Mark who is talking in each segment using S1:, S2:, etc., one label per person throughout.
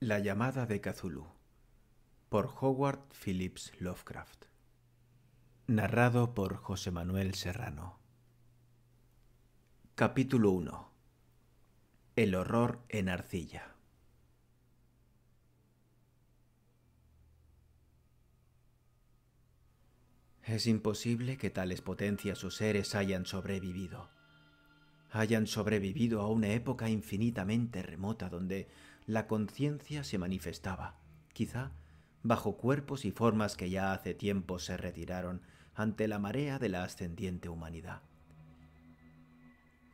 S1: La llamada de Cthulhu por Howard Phillips Lovecraft Narrado por José Manuel Serrano Capítulo 1 El horror en arcilla Es imposible que tales potencias o seres hayan sobrevivido. Hayan sobrevivido a una época infinitamente remota donde la conciencia se manifestaba, quizá bajo cuerpos y formas que ya hace tiempo se retiraron ante la marea de la ascendiente humanidad.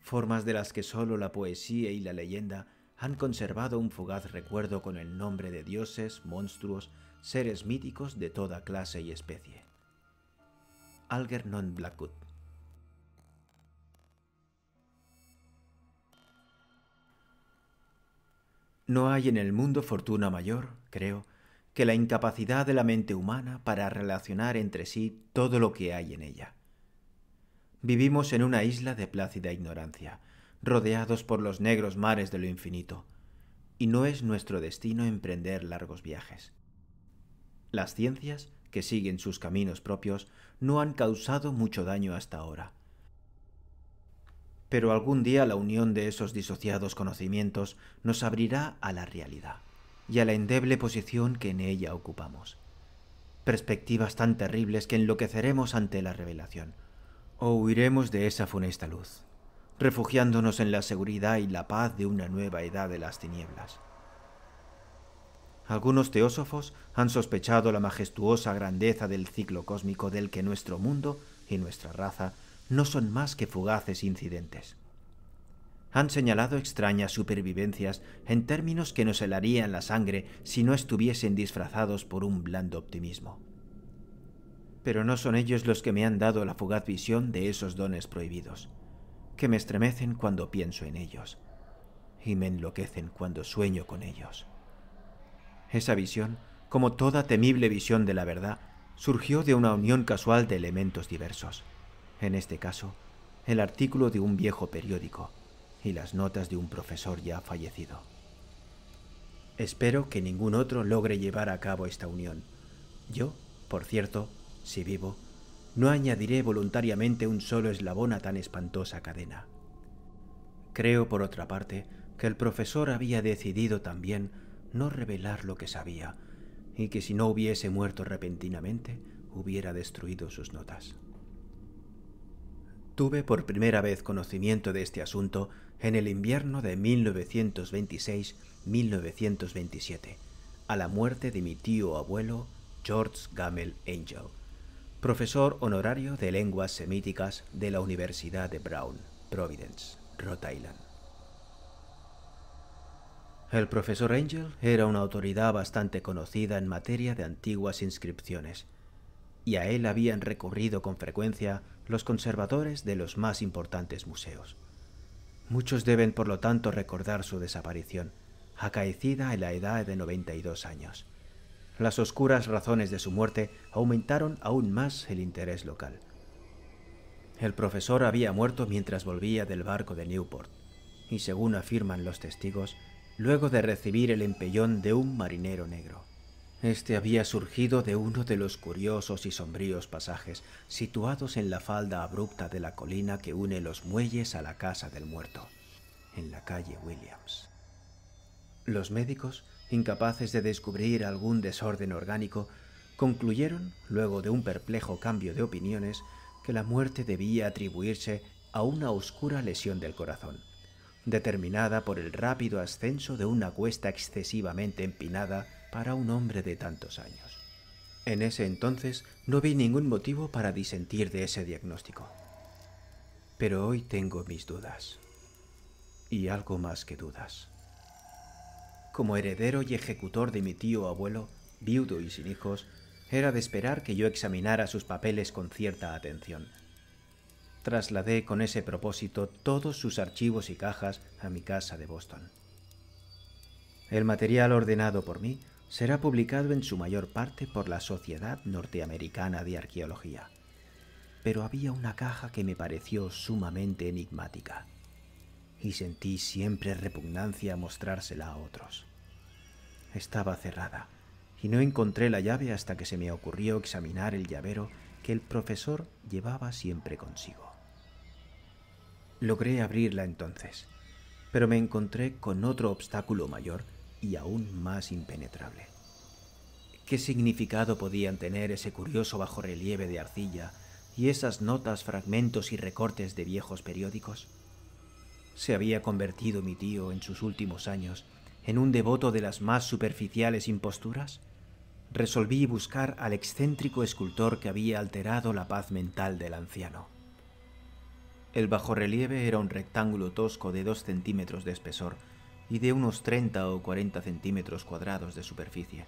S1: Formas de las que sólo la poesía y la leyenda han conservado un fugaz recuerdo con el nombre de dioses, monstruos, seres míticos de toda clase y especie. Algernon Blackwood No hay en el mundo fortuna mayor, creo, que la incapacidad de la mente humana para relacionar entre sí todo lo que hay en ella. Vivimos en una isla de plácida ignorancia, rodeados por los negros mares de lo infinito, y no es nuestro destino emprender largos viajes. Las ciencias, que siguen sus caminos propios, no han causado mucho daño hasta ahora, pero algún día la unión de esos disociados conocimientos nos abrirá a la realidad y a la endeble posición que en ella ocupamos. Perspectivas tan terribles que enloqueceremos ante la revelación, o huiremos de esa funesta luz, refugiándonos en la seguridad y la paz de una nueva edad de las tinieblas. Algunos teósofos han sospechado la majestuosa grandeza del ciclo cósmico del que nuestro mundo y nuestra raza no son más que fugaces incidentes. Han señalado extrañas supervivencias en términos que nos helarían la sangre si no estuviesen disfrazados por un blando optimismo. Pero no son ellos los que me han dado la fugaz visión de esos dones prohibidos, que me estremecen cuando pienso en ellos y me enloquecen cuando sueño con ellos. Esa visión, como toda temible visión de la verdad, surgió de una unión casual de elementos diversos en este caso, el artículo de un viejo periódico y las notas de un profesor ya fallecido. Espero que ningún otro logre llevar a cabo esta unión. Yo, por cierto, si vivo, no añadiré voluntariamente un solo eslabón a tan espantosa cadena. Creo, por otra parte, que el profesor había decidido también no revelar lo que sabía, y que si no hubiese muerto repentinamente, hubiera destruido sus notas. Tuve por primera vez conocimiento de este asunto en el invierno de 1926-1927, a la muerte de mi tío abuelo George Gamel Angel, profesor honorario de lenguas semíticas de la Universidad de Brown, Providence, Rhode Island. El profesor Angel era una autoridad bastante conocida en materia de antiguas inscripciones, y a él habían recorrido con frecuencia los conservadores de los más importantes museos. Muchos deben, por lo tanto, recordar su desaparición, acaecida en la edad de 92 años. Las oscuras razones de su muerte aumentaron aún más el interés local. El profesor había muerto mientras volvía del barco de Newport, y según afirman los testigos, luego de recibir el empellón de un marinero negro. Este había surgido de uno de los curiosos y sombríos pasajes situados en la falda abrupta de la colina que une los muelles a la casa del muerto, en la calle Williams. Los médicos, incapaces de descubrir algún desorden orgánico, concluyeron, luego de un perplejo cambio de opiniones, que la muerte debía atribuirse a una oscura lesión del corazón, determinada por el rápido ascenso de una cuesta excesivamente empinada para un hombre de tantos años. En ese entonces no vi ningún motivo para disentir de ese diagnóstico. Pero hoy tengo mis dudas. Y algo más que dudas. Como heredero y ejecutor de mi tío abuelo, viudo y sin hijos, era de esperar que yo examinara sus papeles con cierta atención. Trasladé con ese propósito todos sus archivos y cajas a mi casa de Boston. El material ordenado por mí será publicado en su mayor parte por la Sociedad Norteamericana de Arqueología. Pero había una caja que me pareció sumamente enigmática, y sentí siempre repugnancia a mostrársela a otros. Estaba cerrada, y no encontré la llave hasta que se me ocurrió examinar el llavero que el profesor llevaba siempre consigo. Logré abrirla entonces, pero me encontré con otro obstáculo mayor y aún más impenetrable. ¿Qué significado podían tener ese curioso bajorrelieve de arcilla y esas notas, fragmentos y recortes de viejos periódicos? Se había convertido mi tío en sus últimos años en un devoto de las más superficiales imposturas. Resolví buscar al excéntrico escultor que había alterado la paz mental del anciano. El bajorrelieve era un rectángulo tosco de dos centímetros de espesor, y de unos 30 o 40 centímetros cuadrados de superficie,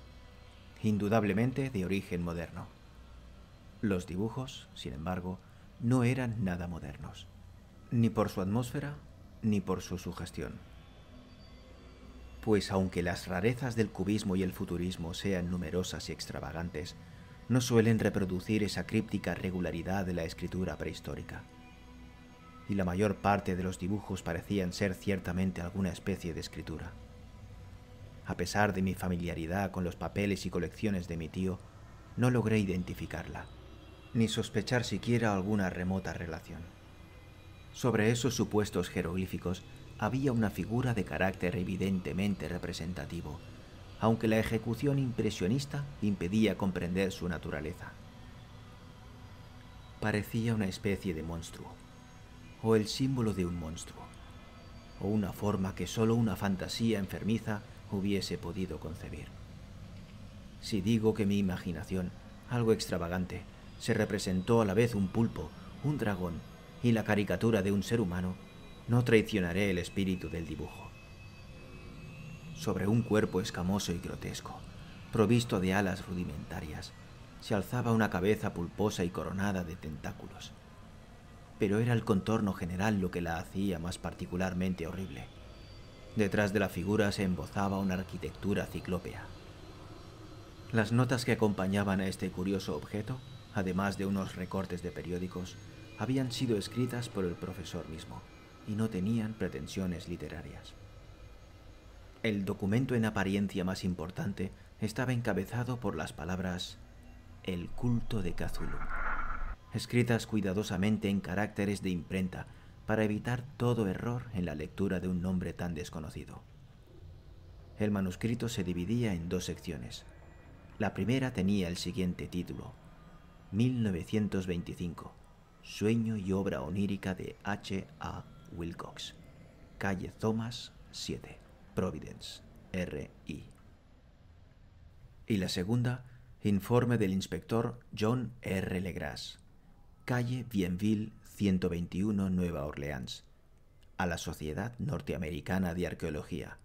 S1: indudablemente de origen moderno. Los dibujos, sin embargo, no eran nada modernos, ni por su atmósfera, ni por su sugestión. Pues aunque las rarezas del cubismo y el futurismo sean numerosas y extravagantes, no suelen reproducir esa críptica regularidad de la escritura prehistórica y la mayor parte de los dibujos parecían ser ciertamente alguna especie de escritura. A pesar de mi familiaridad con los papeles y colecciones de mi tío, no logré identificarla, ni sospechar siquiera alguna remota relación. Sobre esos supuestos jeroglíficos había una figura de carácter evidentemente representativo, aunque la ejecución impresionista impedía comprender su naturaleza. Parecía una especie de monstruo, o el símbolo de un monstruo, o una forma que solo una fantasía enfermiza hubiese podido concebir. Si digo que mi imaginación, algo extravagante, se representó a la vez un pulpo, un dragón y la caricatura de un ser humano, no traicionaré el espíritu del dibujo. Sobre un cuerpo escamoso y grotesco, provisto de alas rudimentarias, se alzaba una cabeza pulposa y coronada de tentáculos, pero era el contorno general lo que la hacía más particularmente horrible. Detrás de la figura se embozaba una arquitectura ciclópea. Las notas que acompañaban a este curioso objeto, además de unos recortes de periódicos, habían sido escritas por el profesor mismo y no tenían pretensiones literarias. El documento en apariencia más importante estaba encabezado por las palabras El culto de Cazulú» escritas cuidadosamente en caracteres de imprenta para evitar todo error en la lectura de un nombre tan desconocido. El manuscrito se dividía en dos secciones. La primera tenía el siguiente título, 1925, Sueño y obra onírica de H. A. Wilcox, calle Thomas 7, Providence, I. Y la segunda, Informe del inspector John R. Legras, calle Bienville 121, Nueva Orleans, a la Sociedad Norteamericana de Arqueología,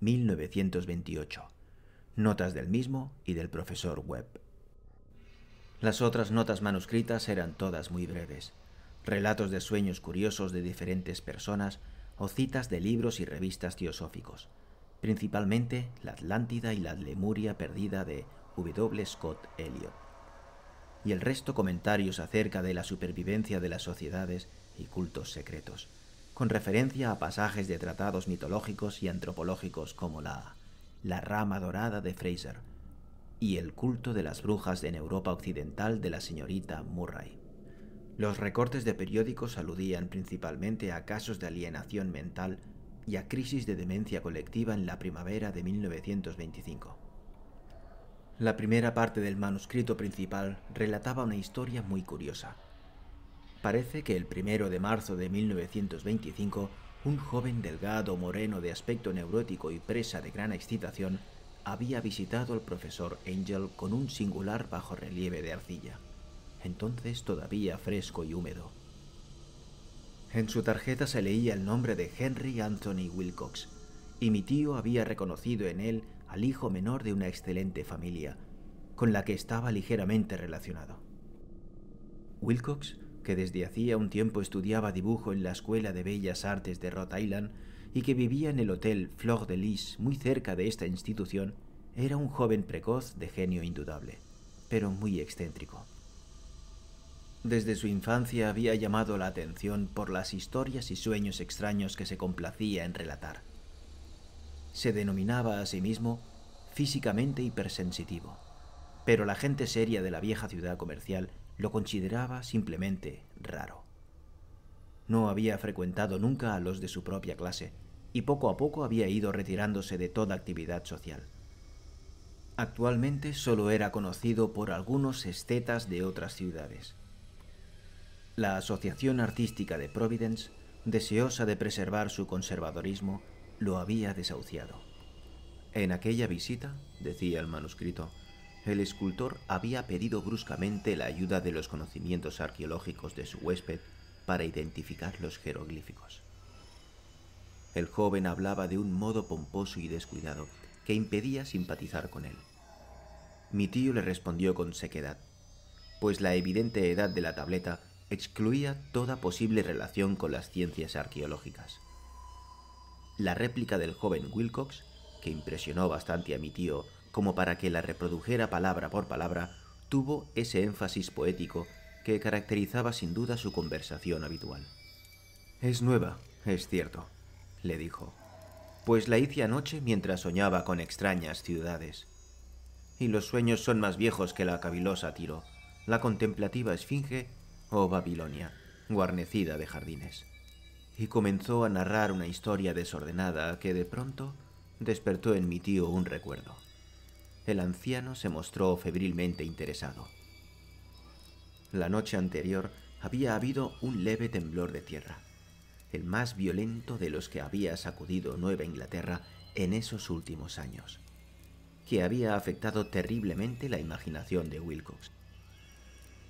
S1: 1928. Notas del mismo y del profesor Webb. Las otras notas manuscritas eran todas muy breves, relatos de sueños curiosos de diferentes personas o citas de libros y revistas teosóficos, principalmente La Atlántida y la Lemuria perdida de W. Scott Elliot y el resto comentarios acerca de la supervivencia de las sociedades y cultos secretos, con referencia a pasajes de tratados mitológicos y antropológicos como la La rama dorada de Fraser y el culto de las brujas en Europa Occidental de la señorita Murray. Los recortes de periódicos aludían principalmente a casos de alienación mental y a crisis de demencia colectiva en la primavera de 1925. La primera parte del manuscrito principal relataba una historia muy curiosa. Parece que el primero de marzo de 1925, un joven delgado moreno de aspecto neurótico y presa de gran excitación había visitado al profesor Angel con un singular bajo relieve de arcilla, entonces todavía fresco y húmedo. En su tarjeta se leía el nombre de Henry Anthony Wilcox, y mi tío había reconocido en él al hijo menor de una excelente familia, con la que estaba ligeramente relacionado. Wilcox, que desde hacía un tiempo estudiaba dibujo en la Escuela de Bellas Artes de Rhode Island y que vivía en el Hotel Flor de Lis muy cerca de esta institución, era un joven precoz de genio indudable, pero muy excéntrico. Desde su infancia había llamado la atención por las historias y sueños extraños que se complacía en relatar se denominaba a sí mismo físicamente hipersensitivo, pero la gente seria de la vieja ciudad comercial lo consideraba simplemente raro. No había frecuentado nunca a los de su propia clase y poco a poco había ido retirándose de toda actividad social. Actualmente solo era conocido por algunos estetas de otras ciudades. La Asociación Artística de Providence, deseosa de preservar su conservadorismo, lo había desahuciado. En aquella visita, decía el manuscrito, el escultor había pedido bruscamente la ayuda de los conocimientos arqueológicos de su huésped para identificar los jeroglíficos. El joven hablaba de un modo pomposo y descuidado que impedía simpatizar con él. Mi tío le respondió con sequedad, pues la evidente edad de la tableta excluía toda posible relación con las ciencias arqueológicas la réplica del joven Wilcox, que impresionó bastante a mi tío como para que la reprodujera palabra por palabra, tuvo ese énfasis poético que caracterizaba sin duda su conversación habitual. Es nueva, es cierto, le dijo, pues la hice anoche mientras soñaba con extrañas ciudades. Y los sueños son más viejos que la cavilosa Tiro, la contemplativa Esfinge o oh Babilonia, guarnecida de jardines y comenzó a narrar una historia desordenada que de pronto despertó en mi tío un recuerdo. El anciano se mostró febrilmente interesado. La noche anterior había habido un leve temblor de tierra, el más violento de los que había sacudido Nueva Inglaterra en esos últimos años, que había afectado terriblemente la imaginación de Wilcox.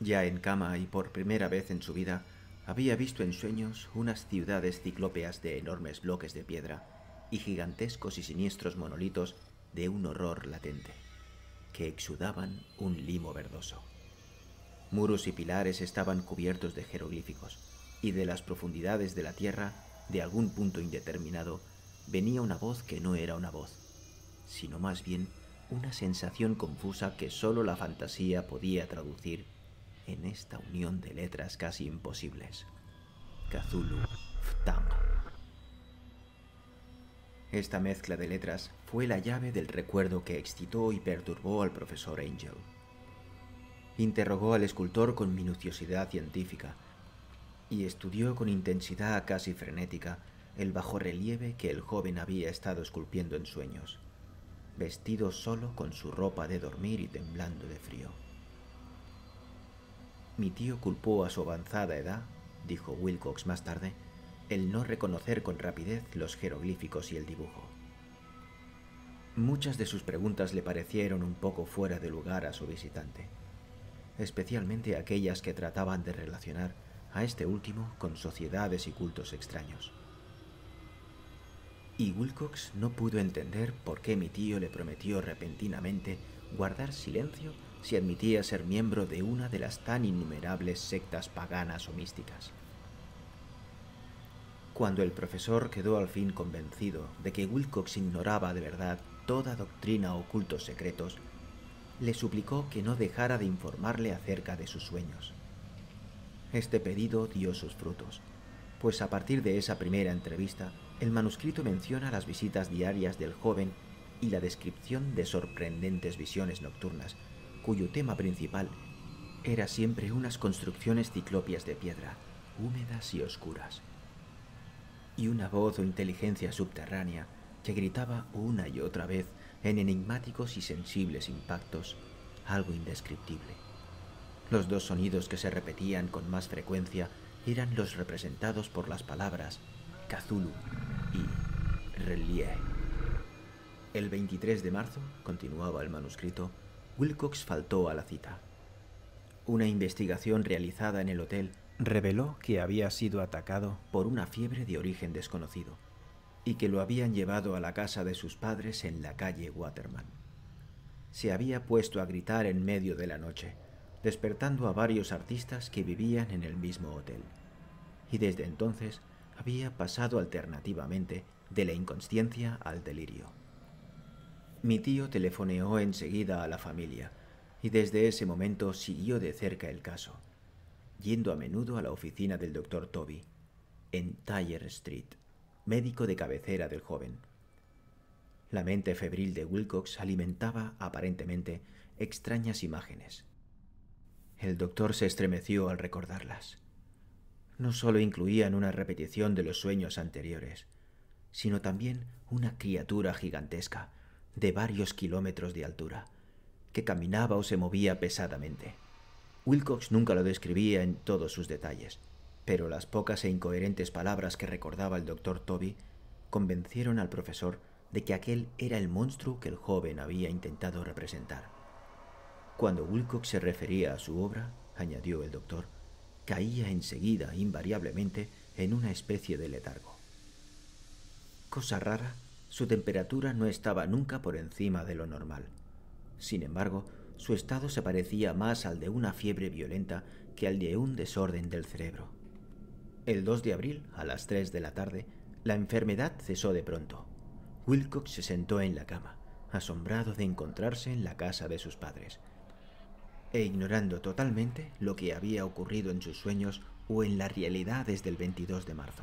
S1: Ya en cama y por primera vez en su vida, había visto en sueños unas ciudades ciclópeas de enormes bloques de piedra y gigantescos y siniestros monolitos de un horror latente, que exudaban un limo verdoso. Muros y pilares estaban cubiertos de jeroglíficos, y de las profundidades de la tierra, de algún punto indeterminado, venía una voz que no era una voz, sino más bien una sensación confusa que sólo la fantasía podía traducir en esta unión de letras casi imposibles. Kazulu Ftang. Esta mezcla de letras fue la llave del recuerdo que excitó y perturbó al profesor Angel. Interrogó al escultor con minuciosidad científica y estudió con intensidad casi frenética el bajorrelieve que el joven había estado esculpiendo en sueños, vestido solo con su ropa de dormir y temblando de frío. Mi tío culpó a su avanzada edad, dijo Wilcox más tarde, el no reconocer con rapidez los jeroglíficos y el dibujo. Muchas de sus preguntas le parecieron un poco fuera de lugar a su visitante, especialmente aquellas que trataban de relacionar a este último con sociedades y cultos extraños. Y Wilcox no pudo entender por qué mi tío le prometió repentinamente guardar silencio si admitía ser miembro de una de las tan innumerables sectas paganas o místicas. Cuando el profesor quedó al fin convencido de que Wilcox ignoraba de verdad toda doctrina o cultos secretos, le suplicó que no dejara de informarle acerca de sus sueños. Este pedido dio sus frutos, pues a partir de esa primera entrevista, el manuscrito menciona las visitas diarias del joven y la descripción de sorprendentes visiones nocturnas cuyo tema principal era siempre unas construcciones ciclopias de piedra, húmedas y oscuras, y una voz o inteligencia subterránea que gritaba una y otra vez en enigmáticos y sensibles impactos algo indescriptible. Los dos sonidos que se repetían con más frecuencia eran los representados por las palabras Cthulhu y Relie. El 23 de marzo, continuaba el manuscrito, Wilcox faltó a la cita. Una investigación realizada en el hotel reveló que había sido atacado por una fiebre de origen desconocido y que lo habían llevado a la casa de sus padres en la calle Waterman. Se había puesto a gritar en medio de la noche, despertando a varios artistas que vivían en el mismo hotel. Y desde entonces había pasado alternativamente de la inconsciencia al delirio. Mi tío telefoneó enseguida a la familia y desde ese momento siguió de cerca el caso, yendo a menudo a la oficina del doctor Toby, en Tyler Street, médico de cabecera del joven. La mente febril de Wilcox alimentaba, aparentemente, extrañas imágenes. El doctor se estremeció al recordarlas. No solo incluían una repetición de los sueños anteriores, sino también una criatura gigantesca, de varios kilómetros de altura, que caminaba o se movía pesadamente. Wilcox nunca lo describía en todos sus detalles, pero las pocas e incoherentes palabras que recordaba el doctor Toby convencieron al profesor de que aquel era el monstruo que el joven había intentado representar. Cuando Wilcox se refería a su obra, añadió el doctor, caía enseguida, invariablemente, en una especie de letargo. Cosa rara su temperatura no estaba nunca por encima de lo normal. Sin embargo, su estado se parecía más al de una fiebre violenta que al de un desorden del cerebro. El 2 de abril, a las 3 de la tarde, la enfermedad cesó de pronto. Wilcox se sentó en la cama, asombrado de encontrarse en la casa de sus padres, e ignorando totalmente lo que había ocurrido en sus sueños o en la realidad desde el 22 de marzo.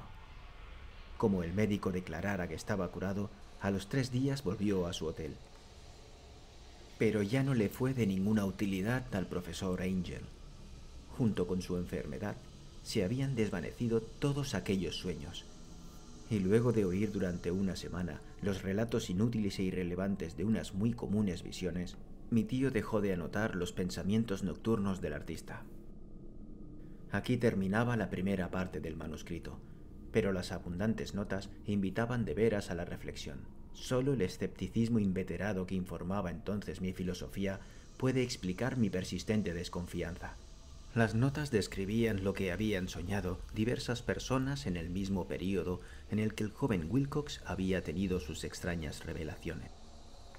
S1: Como el médico declarara que estaba curado, a los tres días volvió a su hotel. Pero ya no le fue de ninguna utilidad al profesor Angel. Junto con su enfermedad, se habían desvanecido todos aquellos sueños. Y luego de oír durante una semana los relatos inútiles e irrelevantes de unas muy comunes visiones, mi tío dejó de anotar los pensamientos nocturnos del artista. Aquí terminaba la primera parte del manuscrito, pero las abundantes notas invitaban de veras a la reflexión. Solo el escepticismo inveterado que informaba entonces mi filosofía puede explicar mi persistente desconfianza. Las notas describían lo que habían soñado diversas personas en el mismo periodo en el que el joven Wilcox había tenido sus extrañas revelaciones.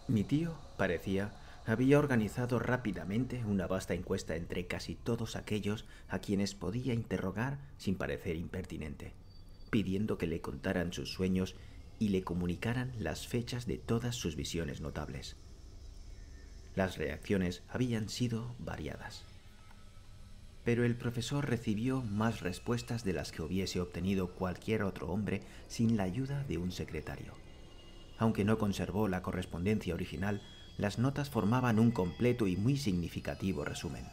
S1: Mi tío, parecía, había organizado rápidamente una vasta encuesta entre casi todos aquellos a quienes podía interrogar sin parecer impertinente pidiendo que le contaran sus sueños y le comunicaran las fechas de todas sus visiones notables. Las reacciones habían sido variadas. Pero el profesor recibió más respuestas de las que hubiese obtenido cualquier otro hombre sin la ayuda de un secretario. Aunque no conservó la correspondencia original, las notas formaban un completo y muy significativo resumen.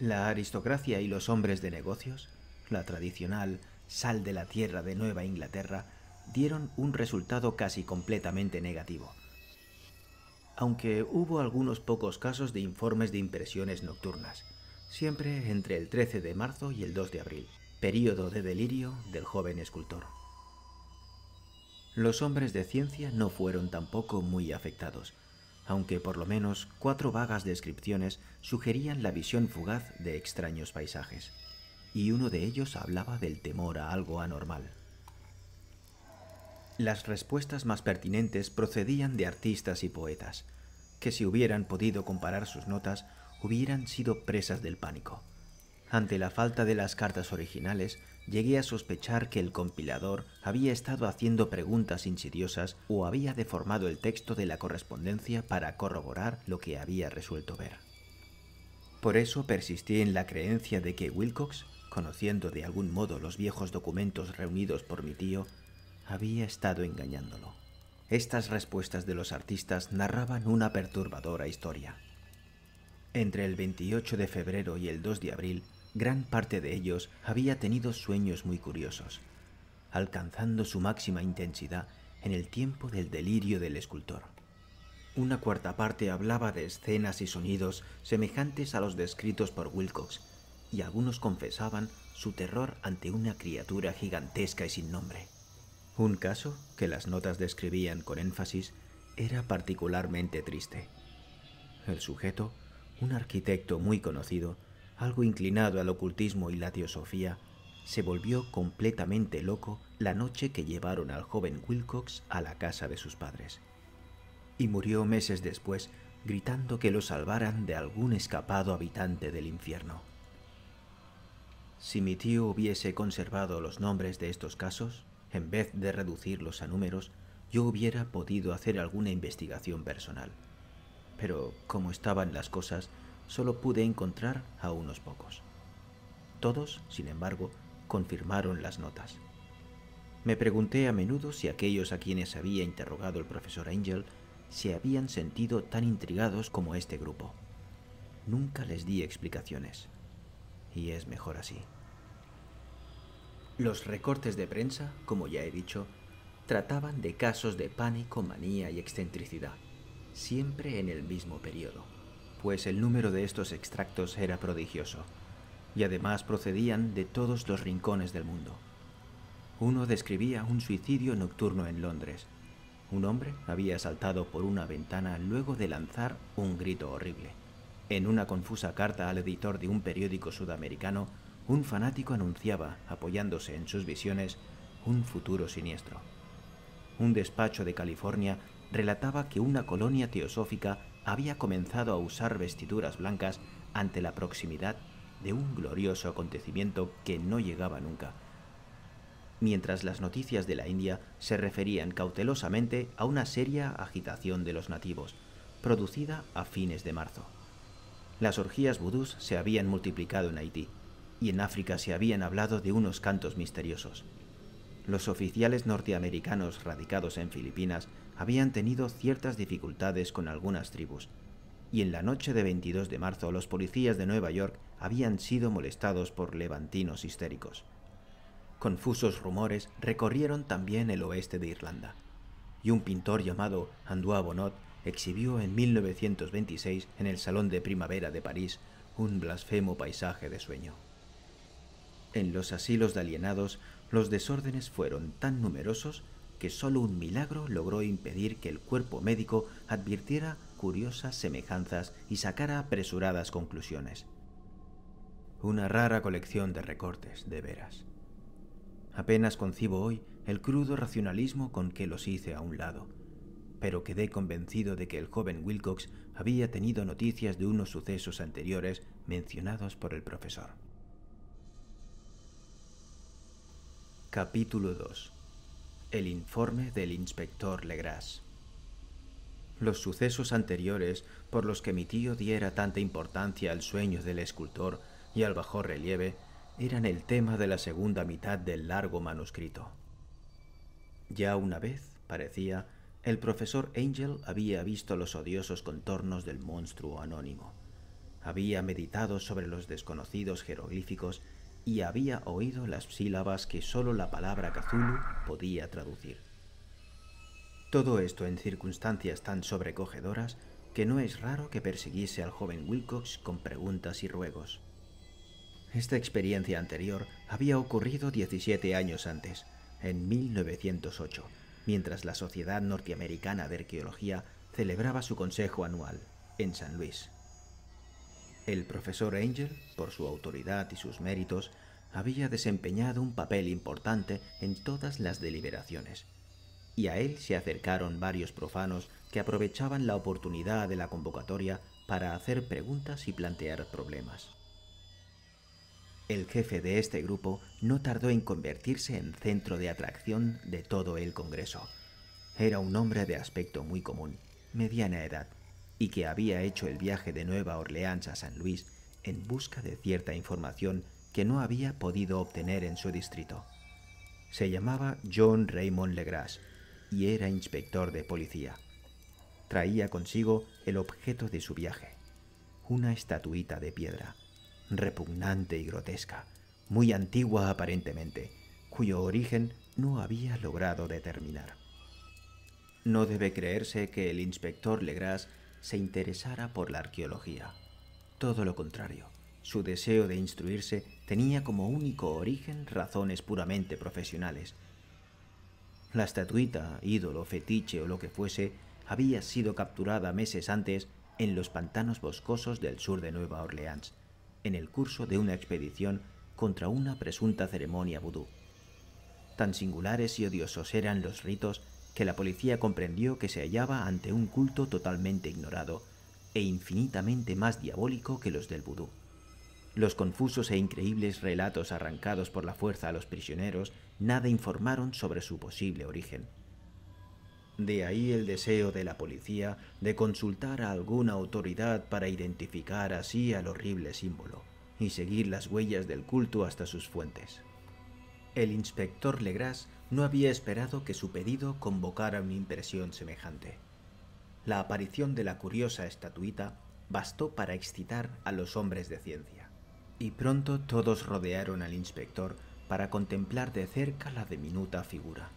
S1: La aristocracia y los hombres de negocios, la tradicional Sal de la Tierra de Nueva Inglaterra dieron un resultado casi completamente negativo. Aunque hubo algunos pocos casos de informes de impresiones nocturnas, siempre entre el 13 de marzo y el 2 de abril, periodo de delirio del joven escultor. Los hombres de ciencia no fueron tampoco muy afectados, aunque por lo menos cuatro vagas descripciones sugerían la visión fugaz de extraños paisajes y uno de ellos hablaba del temor a algo anormal. Las respuestas más pertinentes procedían de artistas y poetas, que si hubieran podido comparar sus notas, hubieran sido presas del pánico. Ante la falta de las cartas originales, llegué a sospechar que el compilador había estado haciendo preguntas insidiosas o había deformado el texto de la correspondencia para corroborar lo que había resuelto ver. Por eso persistí en la creencia de que Wilcox conociendo de algún modo los viejos documentos reunidos por mi tío, había estado engañándolo. Estas respuestas de los artistas narraban una perturbadora historia. Entre el 28 de febrero y el 2 de abril, gran parte de ellos había tenido sueños muy curiosos, alcanzando su máxima intensidad en el tiempo del delirio del escultor. Una cuarta parte hablaba de escenas y sonidos semejantes a los descritos por Wilcox, y algunos confesaban su terror ante una criatura gigantesca y sin nombre. Un caso que las notas describían con énfasis era particularmente triste. El sujeto, un arquitecto muy conocido, algo inclinado al ocultismo y la teosofía, se volvió completamente loco la noche que llevaron al joven Wilcox a la casa de sus padres. Y murió meses después gritando que lo salvaran de algún escapado habitante del infierno. Si mi tío hubiese conservado los nombres de estos casos, en vez de reducirlos a números, yo hubiera podido hacer alguna investigación personal. Pero como estaban las cosas, solo pude encontrar a unos pocos. Todos, sin embargo, confirmaron las notas. Me pregunté a menudo si aquellos a quienes había interrogado el profesor Angel se habían sentido tan intrigados como este grupo. Nunca les di explicaciones. Y es mejor así. Los recortes de prensa, como ya he dicho, trataban de casos de pánico, manía y excentricidad, siempre en el mismo periodo, pues el número de estos extractos era prodigioso, y además procedían de todos los rincones del mundo. Uno describía un suicidio nocturno en Londres. Un hombre había saltado por una ventana luego de lanzar un grito horrible. En una confusa carta al editor de un periódico sudamericano, un fanático anunciaba, apoyándose en sus visiones, un futuro siniestro. Un despacho de California relataba que una colonia teosófica había comenzado a usar vestiduras blancas ante la proximidad de un glorioso acontecimiento que no llegaba nunca. Mientras las noticias de la India se referían cautelosamente a una seria agitación de los nativos, producida a fines de marzo. Las orgías vudús se habían multiplicado en Haití, y en África se habían hablado de unos cantos misteriosos. Los oficiales norteamericanos radicados en Filipinas habían tenido ciertas dificultades con algunas tribus, y en la noche de 22 de marzo los policías de Nueva York habían sido molestados por levantinos histéricos. Confusos rumores recorrieron también el oeste de Irlanda, y un pintor llamado Andua Bonnot exhibió en 1926 en el Salón de Primavera de París un blasfemo paisaje de sueño. En los asilos de alienados, los desórdenes fueron tan numerosos que solo un milagro logró impedir que el cuerpo médico advirtiera curiosas semejanzas y sacara apresuradas conclusiones. Una rara colección de recortes, de veras. Apenas concibo hoy el crudo racionalismo con que los hice a un lado, pero quedé convencido de que el joven Wilcox había tenido noticias de unos sucesos anteriores mencionados por el profesor. Capítulo 2. El informe del inspector Legras. Los sucesos anteriores por los que mi tío diera tanta importancia al sueño del escultor y al bajo relieve eran el tema de la segunda mitad del largo manuscrito. Ya una vez, parecía, el profesor Angel había visto los odiosos contornos del monstruo anónimo. Había meditado sobre los desconocidos jeroglíficos y había oído las sílabas que solo la palabra Cthulhu podía traducir. Todo esto en circunstancias tan sobrecogedoras que no es raro que persiguiese al joven Wilcox con preguntas y ruegos. Esta experiencia anterior había ocurrido 17 años antes, en 1908, mientras la Sociedad Norteamericana de Arqueología celebraba su consejo anual en San Luis. El profesor Angel, por su autoridad y sus méritos, había desempeñado un papel importante en todas las deliberaciones, y a él se acercaron varios profanos que aprovechaban la oportunidad de la convocatoria para hacer preguntas y plantear problemas. El jefe de este grupo no tardó en convertirse en centro de atracción de todo el Congreso. Era un hombre de aspecto muy común, mediana edad, y que había hecho el viaje de Nueva Orleans a San Luis en busca de cierta información que no había podido obtener en su distrito. Se llamaba John Raymond Legras y era inspector de policía. Traía consigo el objeto de su viaje, una estatuita de piedra, repugnante y grotesca, muy antigua aparentemente, cuyo origen no había logrado determinar. No debe creerse que el inspector Legras se interesara por la arqueología. Todo lo contrario, su deseo de instruirse tenía como único origen razones puramente profesionales. La estatuita, ídolo, fetiche o lo que fuese, había sido capturada meses antes en los pantanos boscosos del sur de Nueva Orleans, en el curso de una expedición contra una presunta ceremonia vudú. Tan singulares y odiosos eran los ritos que la policía comprendió que se hallaba ante un culto totalmente ignorado e infinitamente más diabólico que los del vudú. Los confusos e increíbles relatos arrancados por la fuerza a los prisioneros nada informaron sobre su posible origen. De ahí el deseo de la policía de consultar a alguna autoridad para identificar así al horrible símbolo y seguir las huellas del culto hasta sus fuentes. El inspector Legras no había esperado que su pedido convocara una impresión semejante. La aparición de la curiosa estatuita bastó para excitar a los hombres de ciencia, y pronto todos rodearon al inspector para contemplar de cerca la diminuta figura,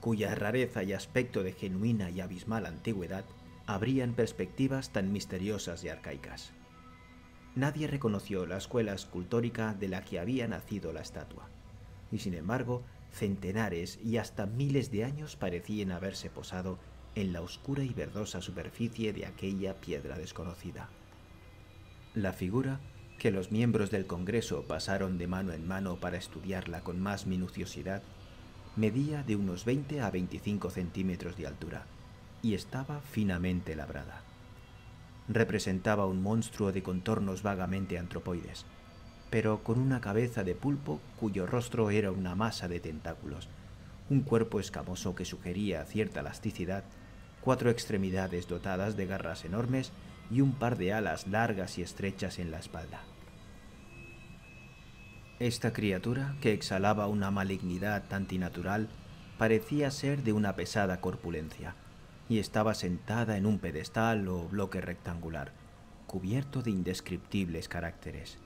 S1: cuya rareza y aspecto de genuina y abismal antigüedad abrían perspectivas tan misteriosas y arcaicas. Nadie reconoció la escuela escultórica de la que había nacido la estatua, y sin embargo centenares y hasta miles de años parecían haberse posado en la oscura y verdosa superficie de aquella piedra desconocida. La figura, que los miembros del Congreso pasaron de mano en mano para estudiarla con más minuciosidad, medía de unos 20 a 25 centímetros de altura y estaba finamente labrada. Representaba un monstruo de contornos vagamente antropoides, pero con una cabeza de pulpo cuyo rostro era una masa de tentáculos, un cuerpo escamoso que sugería cierta elasticidad, cuatro extremidades dotadas de garras enormes y un par de alas largas y estrechas en la espalda. Esta criatura, que exhalaba una malignidad antinatural, parecía ser de una pesada corpulencia, y estaba sentada en un pedestal o bloque rectangular, cubierto de indescriptibles caracteres.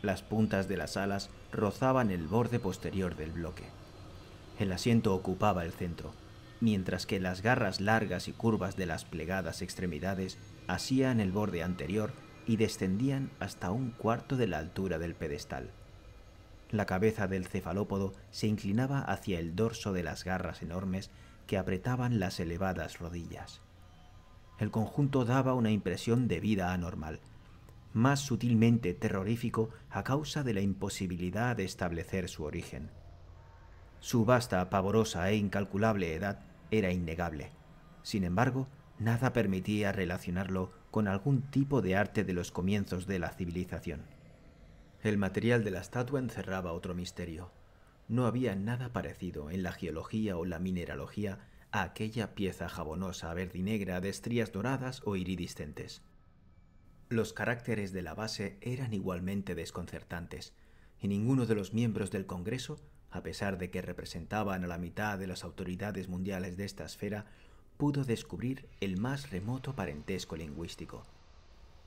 S1: Las puntas de las alas rozaban el borde posterior del bloque. El asiento ocupaba el centro, mientras que las garras largas y curvas de las plegadas extremidades hacían el borde anterior y descendían hasta un cuarto de la altura del pedestal. La cabeza del cefalópodo se inclinaba hacia el dorso de las garras enormes que apretaban las elevadas rodillas. El conjunto daba una impresión de vida anormal, más sutilmente terrorífico a causa de la imposibilidad de establecer su origen. Su vasta, pavorosa e incalculable edad era innegable. Sin embargo, nada permitía relacionarlo con algún tipo de arte de los comienzos de la civilización. El material de la estatua encerraba otro misterio. No había nada parecido en la geología o la mineralogía a aquella pieza jabonosa verdinegra de estrías doradas o iridiscentes. Los caracteres de la base eran igualmente desconcertantes, y ninguno de los miembros del Congreso, a pesar de que representaban a la mitad de las autoridades mundiales de esta esfera, pudo descubrir el más remoto parentesco lingüístico.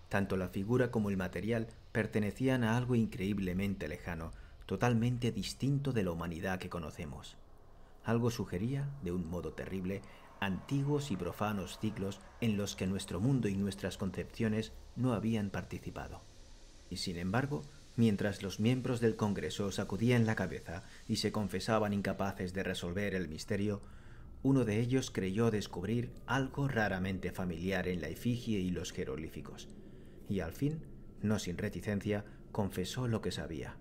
S1: Tanto la figura como el material pertenecían a algo increíblemente lejano, totalmente distinto de la humanidad que conocemos. Algo sugería, de un modo terrible, antiguos y profanos ciclos en los que nuestro mundo y nuestras concepciones no habían participado. Y sin embargo, mientras los miembros del Congreso sacudían la cabeza y se confesaban incapaces de resolver el misterio, uno de ellos creyó descubrir algo raramente familiar en la efigie y los jeroglíficos. y al fin, no sin reticencia, confesó lo que sabía.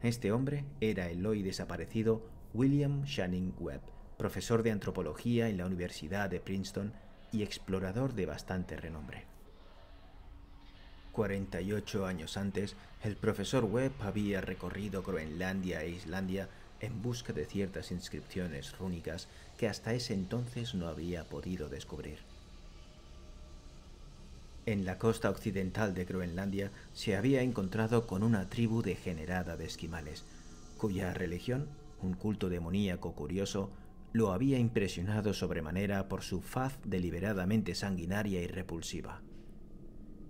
S1: Este hombre era el hoy desaparecido William Shanning Webb, profesor de antropología en la Universidad de Princeton y explorador de bastante renombre. 48 años antes, el profesor Webb había recorrido Groenlandia e Islandia en busca de ciertas inscripciones rúnicas que hasta ese entonces no había podido descubrir. En la costa occidental de Groenlandia se había encontrado con una tribu degenerada de esquimales, cuya religión, un culto demoníaco curioso, lo había impresionado sobremanera por su faz deliberadamente sanguinaria y repulsiva.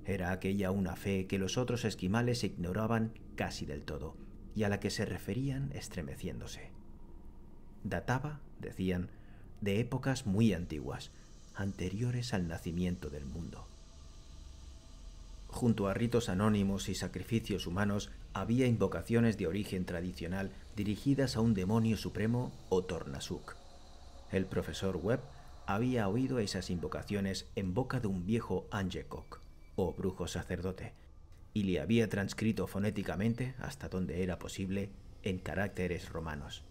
S1: Era aquella una fe que los otros esquimales ignoraban casi del todo y a la que se referían estremeciéndose. Databa, decían, de épocas muy antiguas, anteriores al nacimiento del mundo. Junto a ritos anónimos y sacrificios humanos había invocaciones de origen tradicional dirigidas a un demonio supremo o tornasuk el profesor Webb había oído esas invocaciones en boca de un viejo Angekok, o brujo sacerdote, y le había transcrito fonéticamente, hasta donde era posible, en caracteres romanos.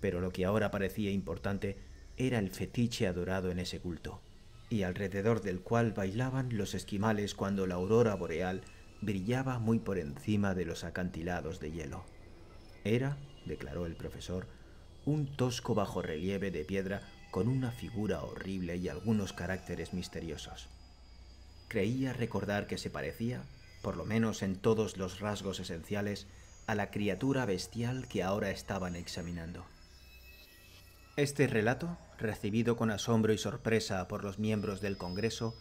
S1: Pero lo que ahora parecía importante era el fetiche adorado en ese culto, y alrededor del cual bailaban los esquimales cuando la aurora boreal brillaba muy por encima de los acantilados de hielo. Era, declaró el profesor, un tosco bajo relieve de piedra con una figura horrible y algunos caracteres misteriosos. Creía recordar que se parecía, por lo menos en todos los rasgos esenciales, a la criatura bestial que ahora estaban examinando. Este relato, recibido con asombro y sorpresa por los miembros del Congreso,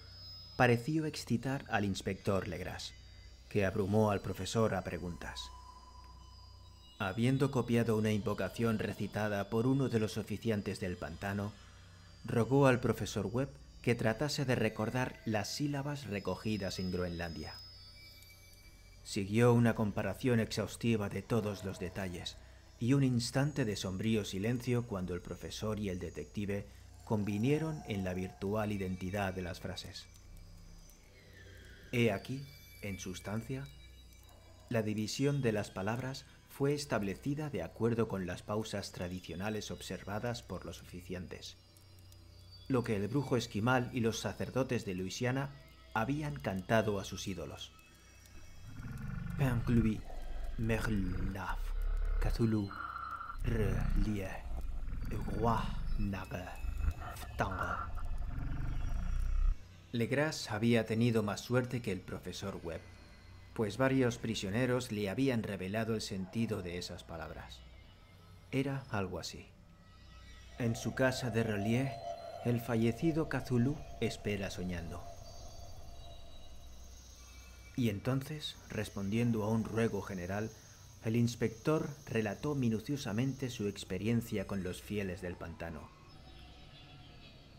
S1: pareció excitar al inspector Legras, que abrumó al profesor a preguntas. Habiendo copiado una invocación recitada por uno de los oficiantes del pantano, rogó al profesor Webb que tratase de recordar las sílabas recogidas en Groenlandia. Siguió una comparación exhaustiva de todos los detalles y un instante de sombrío silencio cuando el profesor y el detective convinieron en la virtual identidad de las frases. He aquí, en sustancia, la división de las palabras fue establecida de acuerdo con las pausas tradicionales observadas por los suficientes. lo que el brujo esquimal y los sacerdotes de Luisiana habían cantado a sus ídolos. Legras había tenido más suerte que el profesor Webb pues varios prisioneros le habían revelado el sentido de esas palabras. Era algo así. En su casa de Relier, el fallecido Kazulu espera soñando. Y entonces, respondiendo a un ruego general, el inspector relató minuciosamente su experiencia con los fieles del pantano.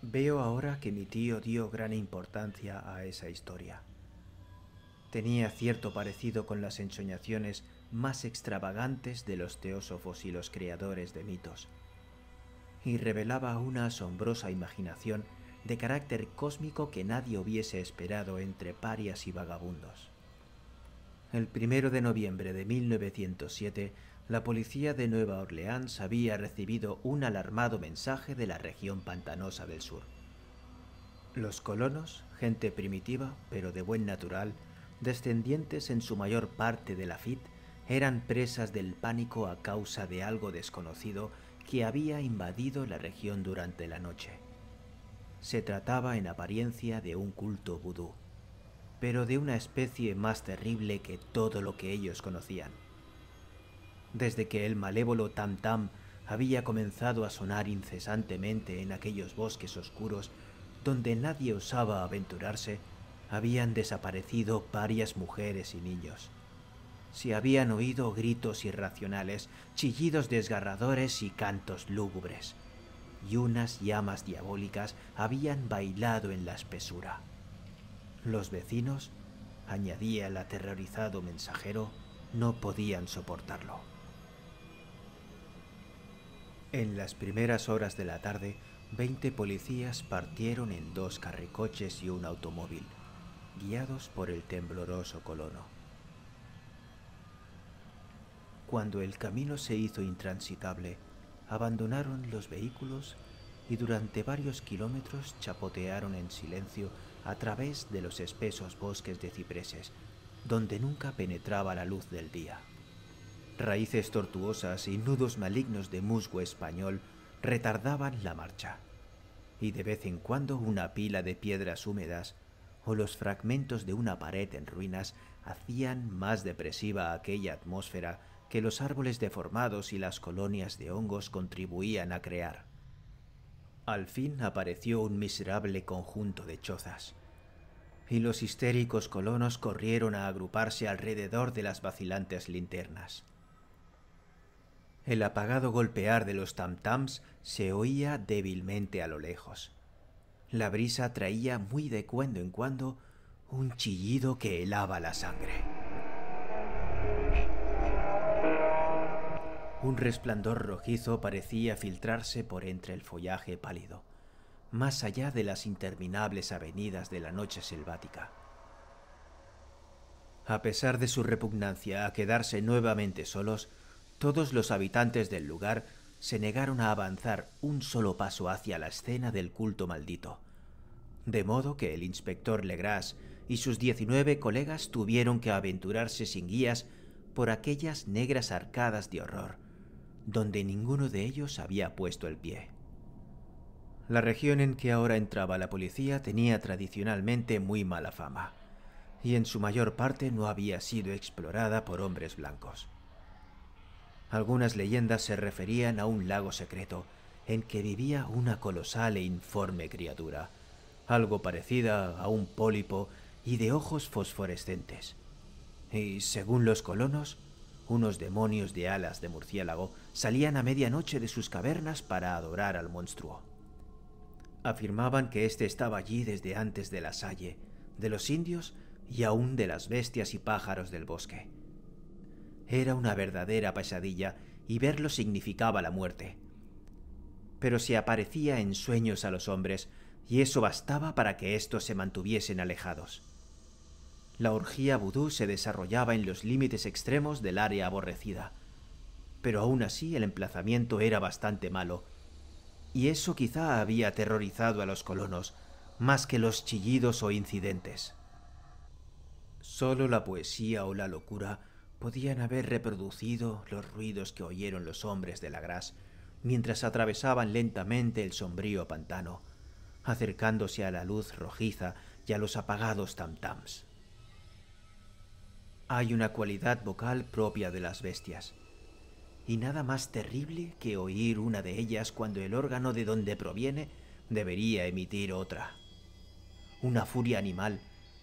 S1: Veo ahora que mi tío dio gran importancia a esa historia tenía cierto parecido con las ensoñaciones más extravagantes de los teósofos y los creadores de mitos, y revelaba una asombrosa imaginación de carácter cósmico que nadie hubiese esperado entre parias y vagabundos. El primero de noviembre de 1907, la policía de Nueva Orleans había recibido un alarmado mensaje de la región pantanosa del sur. Los colonos, gente primitiva pero de buen natural, descendientes en su mayor parte de la fit eran presas del pánico a causa de algo desconocido que había invadido la región durante la noche. Se trataba en apariencia de un culto vudú, pero de una especie más terrible que todo lo que ellos conocían. Desde que el malévolo Tam Tam había comenzado a sonar incesantemente en aquellos bosques oscuros donde nadie osaba aventurarse, habían desaparecido varias mujeres y niños. Se habían oído gritos irracionales, chillidos desgarradores y cantos lúgubres, y unas llamas diabólicas habían bailado en la espesura. Los vecinos, añadía el aterrorizado mensajero, no podían soportarlo. En las primeras horas de la tarde, 20 policías partieron en dos carricoches y un automóvil guiados por el tembloroso colono. Cuando el camino se hizo intransitable, abandonaron los vehículos y durante varios kilómetros chapotearon en silencio a través de los espesos bosques de cipreses, donde nunca penetraba la luz del día. Raíces tortuosas y nudos malignos de musgo español retardaban la marcha, y de vez en cuando una pila de piedras húmedas o los fragmentos de una pared en ruinas hacían más depresiva aquella atmósfera que los árboles deformados y las colonias de hongos contribuían a crear. Al fin apareció un miserable conjunto de chozas, y los histéricos colonos corrieron a agruparse alrededor de las vacilantes linternas. El apagado golpear de los tamtams se oía débilmente a lo lejos la brisa traía muy de cuando en cuando un chillido que helaba la sangre. Un resplandor rojizo parecía filtrarse por entre el follaje pálido, más allá de las interminables avenidas de la noche selvática. A pesar de su repugnancia a quedarse nuevamente solos, todos los habitantes del lugar se negaron a avanzar un solo paso hacia la escena del culto maldito. De modo que el inspector Legras y sus 19 colegas tuvieron que aventurarse sin guías por aquellas negras arcadas de horror, donde ninguno de ellos había puesto el pie. La región en que ahora entraba la policía tenía tradicionalmente muy mala fama, y en su mayor parte no había sido explorada por hombres blancos. Algunas leyendas se referían a un lago secreto, en que vivía una colosal e informe criatura, algo parecida a un pólipo y de ojos fosforescentes. Y, según los colonos, unos demonios de alas de murciélago salían a medianoche de sus cavernas para adorar al monstruo. Afirmaban que éste estaba allí desde antes de la salle, de los indios y aún de las bestias y pájaros del bosque. Era una verdadera pesadilla y verlo significaba la muerte. Pero se aparecía en sueños a los hombres y eso bastaba para que éstos se mantuviesen alejados. La orgía vudú se desarrollaba en los límites extremos del área aborrecida, pero aún así el emplazamiento era bastante malo, y eso quizá había aterrorizado a los colonos más que los chillidos o incidentes. Solo la poesía o la locura podían haber reproducido los ruidos que oyeron los hombres de la gras mientras atravesaban lentamente el sombrío pantano, acercándose a la luz rojiza y a los apagados tam-tams. Hay una cualidad vocal propia de las bestias, y nada más terrible que oír una de ellas cuando el órgano de donde proviene debería emitir otra. Una furia animal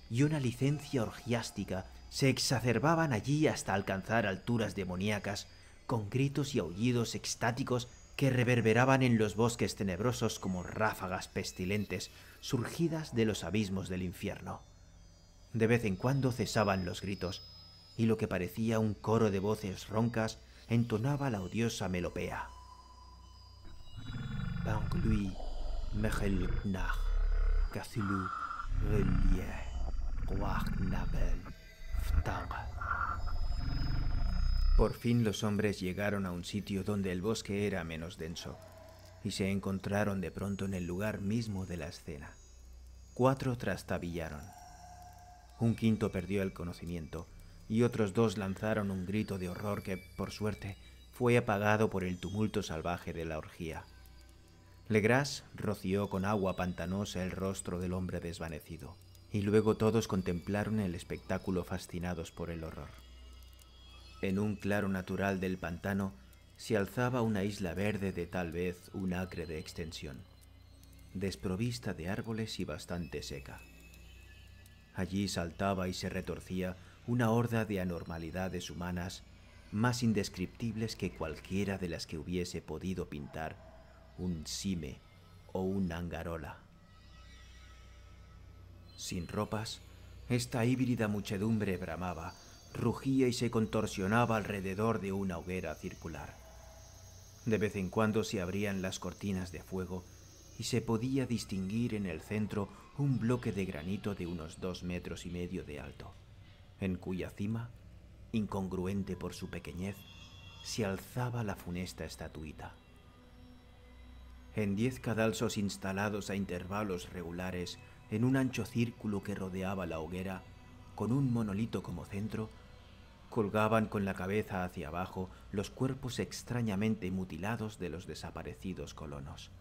S1: y una licencia orgiástica se exacerbaban allí hasta alcanzar alturas demoníacas, con gritos y aullidos extáticos que reverberaban en los bosques tenebrosos como ráfagas pestilentes surgidas de los abismos del infierno. De vez en cuando cesaban los gritos, y lo que parecía un coro de voces roncas entonaba la odiosa melopea. Relie por fin los hombres llegaron a un sitio donde el bosque era menos denso, y se encontraron de pronto en el lugar mismo de la escena. Cuatro trastabillaron. Un quinto perdió el conocimiento, y otros dos lanzaron un grito de horror que, por suerte, fue apagado por el tumulto salvaje de la orgía. Legras roció con agua pantanosa el rostro del hombre desvanecido y luego todos contemplaron el espectáculo fascinados por el horror. En un claro natural del pantano se alzaba una isla verde de tal vez un acre de extensión, desprovista de árboles y bastante seca. Allí saltaba y se retorcía una horda de anormalidades humanas más indescriptibles que cualquiera de las que hubiese podido pintar un sime o un angarola. Sin ropas, esta híbrida muchedumbre bramaba, rugía y se contorsionaba alrededor de una hoguera circular. De vez en cuando se abrían las cortinas de fuego y se podía distinguir en el centro un bloque de granito de unos dos metros y medio de alto, en cuya cima, incongruente por su pequeñez, se alzaba la funesta estatuita. En diez cadalsos instalados a intervalos regulares en un ancho círculo que rodeaba la hoguera, con un monolito como centro, colgaban con la cabeza hacia abajo los cuerpos extrañamente mutilados de los desaparecidos colonos.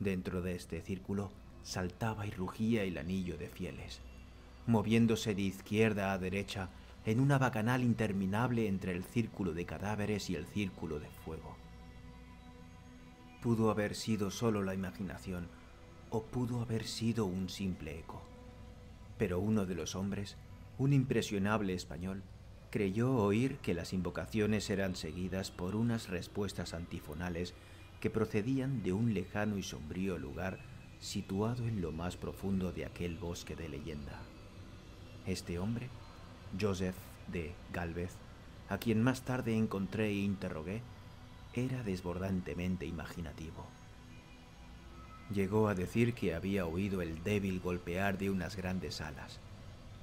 S1: Dentro de este círculo saltaba y rugía el anillo de fieles, moviéndose de izquierda a derecha en una bacanal interminable entre el círculo de cadáveres y el círculo de fuego. Pudo haber sido solo la imaginación, pudo haber sido un simple eco. Pero uno de los hombres, un impresionable español, creyó oír que las invocaciones eran seguidas por unas respuestas antifonales que procedían de un lejano y sombrío lugar situado en lo más profundo de aquel bosque de leyenda. Este hombre, Joseph de Galvez, a quien más tarde encontré e interrogué, era desbordantemente imaginativo. Llegó a decir que había oído el débil golpear de unas grandes alas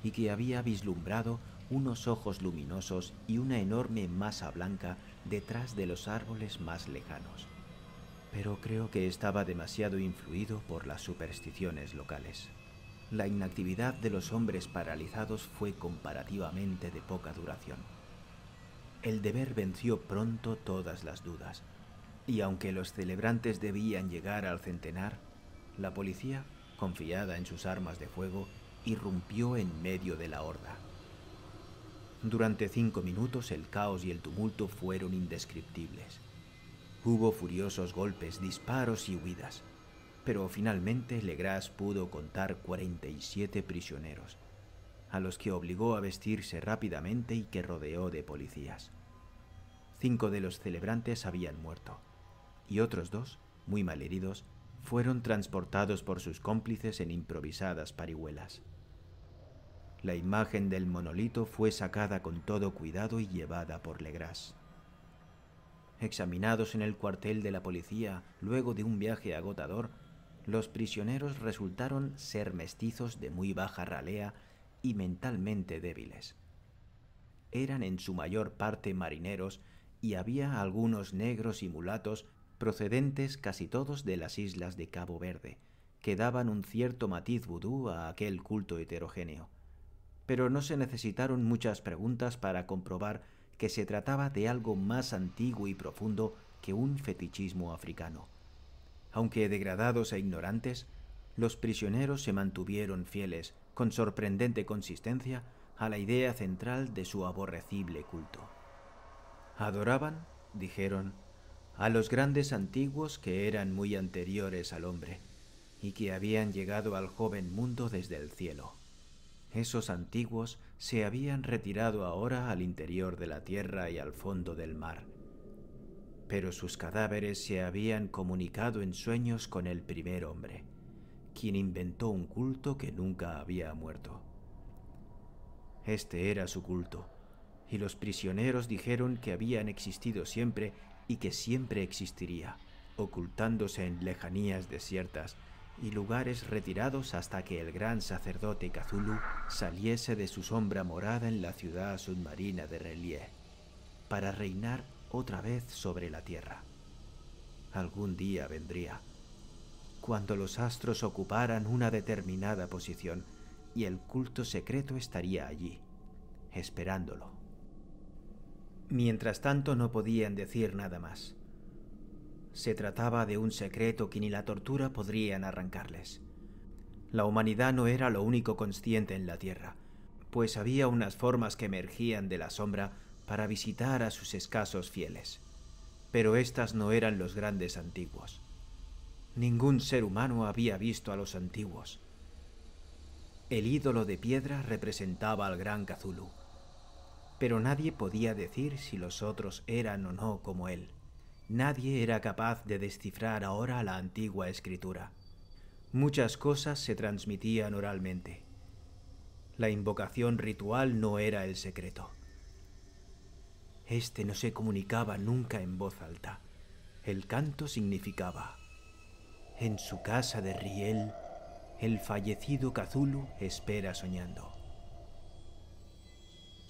S1: y que había vislumbrado unos ojos luminosos y una enorme masa blanca detrás de los árboles más lejanos. Pero creo que estaba demasiado influido por las supersticiones locales. La inactividad de los hombres paralizados fue comparativamente de poca duración. El deber venció pronto todas las dudas y aunque los celebrantes debían llegar al centenar, la policía, confiada en sus armas de fuego, irrumpió en medio de la horda. Durante cinco minutos el caos y el tumulto fueron indescriptibles. Hubo furiosos golpes, disparos y huidas, pero finalmente Legras pudo contar 47 prisioneros, a los que obligó a vestirse rápidamente y que rodeó de policías. Cinco de los celebrantes habían muerto y otros dos, muy malheridos, fueron transportados por sus cómplices en improvisadas parihuelas. La imagen del monolito fue sacada con todo cuidado y llevada por Legras. Examinados en el cuartel de la policía luego de un viaje agotador, los prisioneros resultaron ser mestizos de muy baja ralea y mentalmente débiles. Eran en su mayor parte marineros y había algunos negros y mulatos procedentes casi todos de las islas de Cabo Verde, que daban un cierto matiz vudú a aquel culto heterogéneo. Pero no se necesitaron muchas preguntas para comprobar que se trataba de algo más antiguo y profundo que un fetichismo africano. Aunque degradados e ignorantes, los prisioneros se mantuvieron fieles, con sorprendente consistencia, a la idea central de su aborrecible culto. Adoraban, dijeron, a los grandes antiguos que eran muy anteriores al hombre y que habían llegado al joven mundo desde el cielo. Esos antiguos se habían retirado ahora al interior de la tierra y al fondo del mar, pero sus cadáveres se habían comunicado en sueños con el primer hombre, quien inventó un culto que nunca había muerto. Este era su culto, y los prisioneros dijeron que habían existido siempre y que siempre existiría, ocultándose en lejanías desiertas y lugares retirados hasta que el gran sacerdote Kazulu saliese de su sombra morada en la ciudad submarina de Relie, para reinar otra vez sobre la tierra. Algún día vendría, cuando los astros ocuparan una determinada posición y el culto secreto estaría allí, esperándolo. Mientras tanto no podían decir nada más. Se trataba de un secreto que ni la tortura podrían arrancarles. La humanidad no era lo único consciente en la Tierra, pues había unas formas que emergían de la sombra para visitar a sus escasos fieles. Pero estas no eran los grandes antiguos. Ningún ser humano había visto a los antiguos. El ídolo de piedra representaba al gran Cthulhu, pero nadie podía decir si los otros eran o no como él. Nadie era capaz de descifrar ahora la antigua escritura. Muchas cosas se transmitían oralmente. La invocación ritual no era el secreto. Este no se comunicaba nunca en voz alta. El canto significaba, en su casa de Riel, el fallecido Cazulu espera soñando.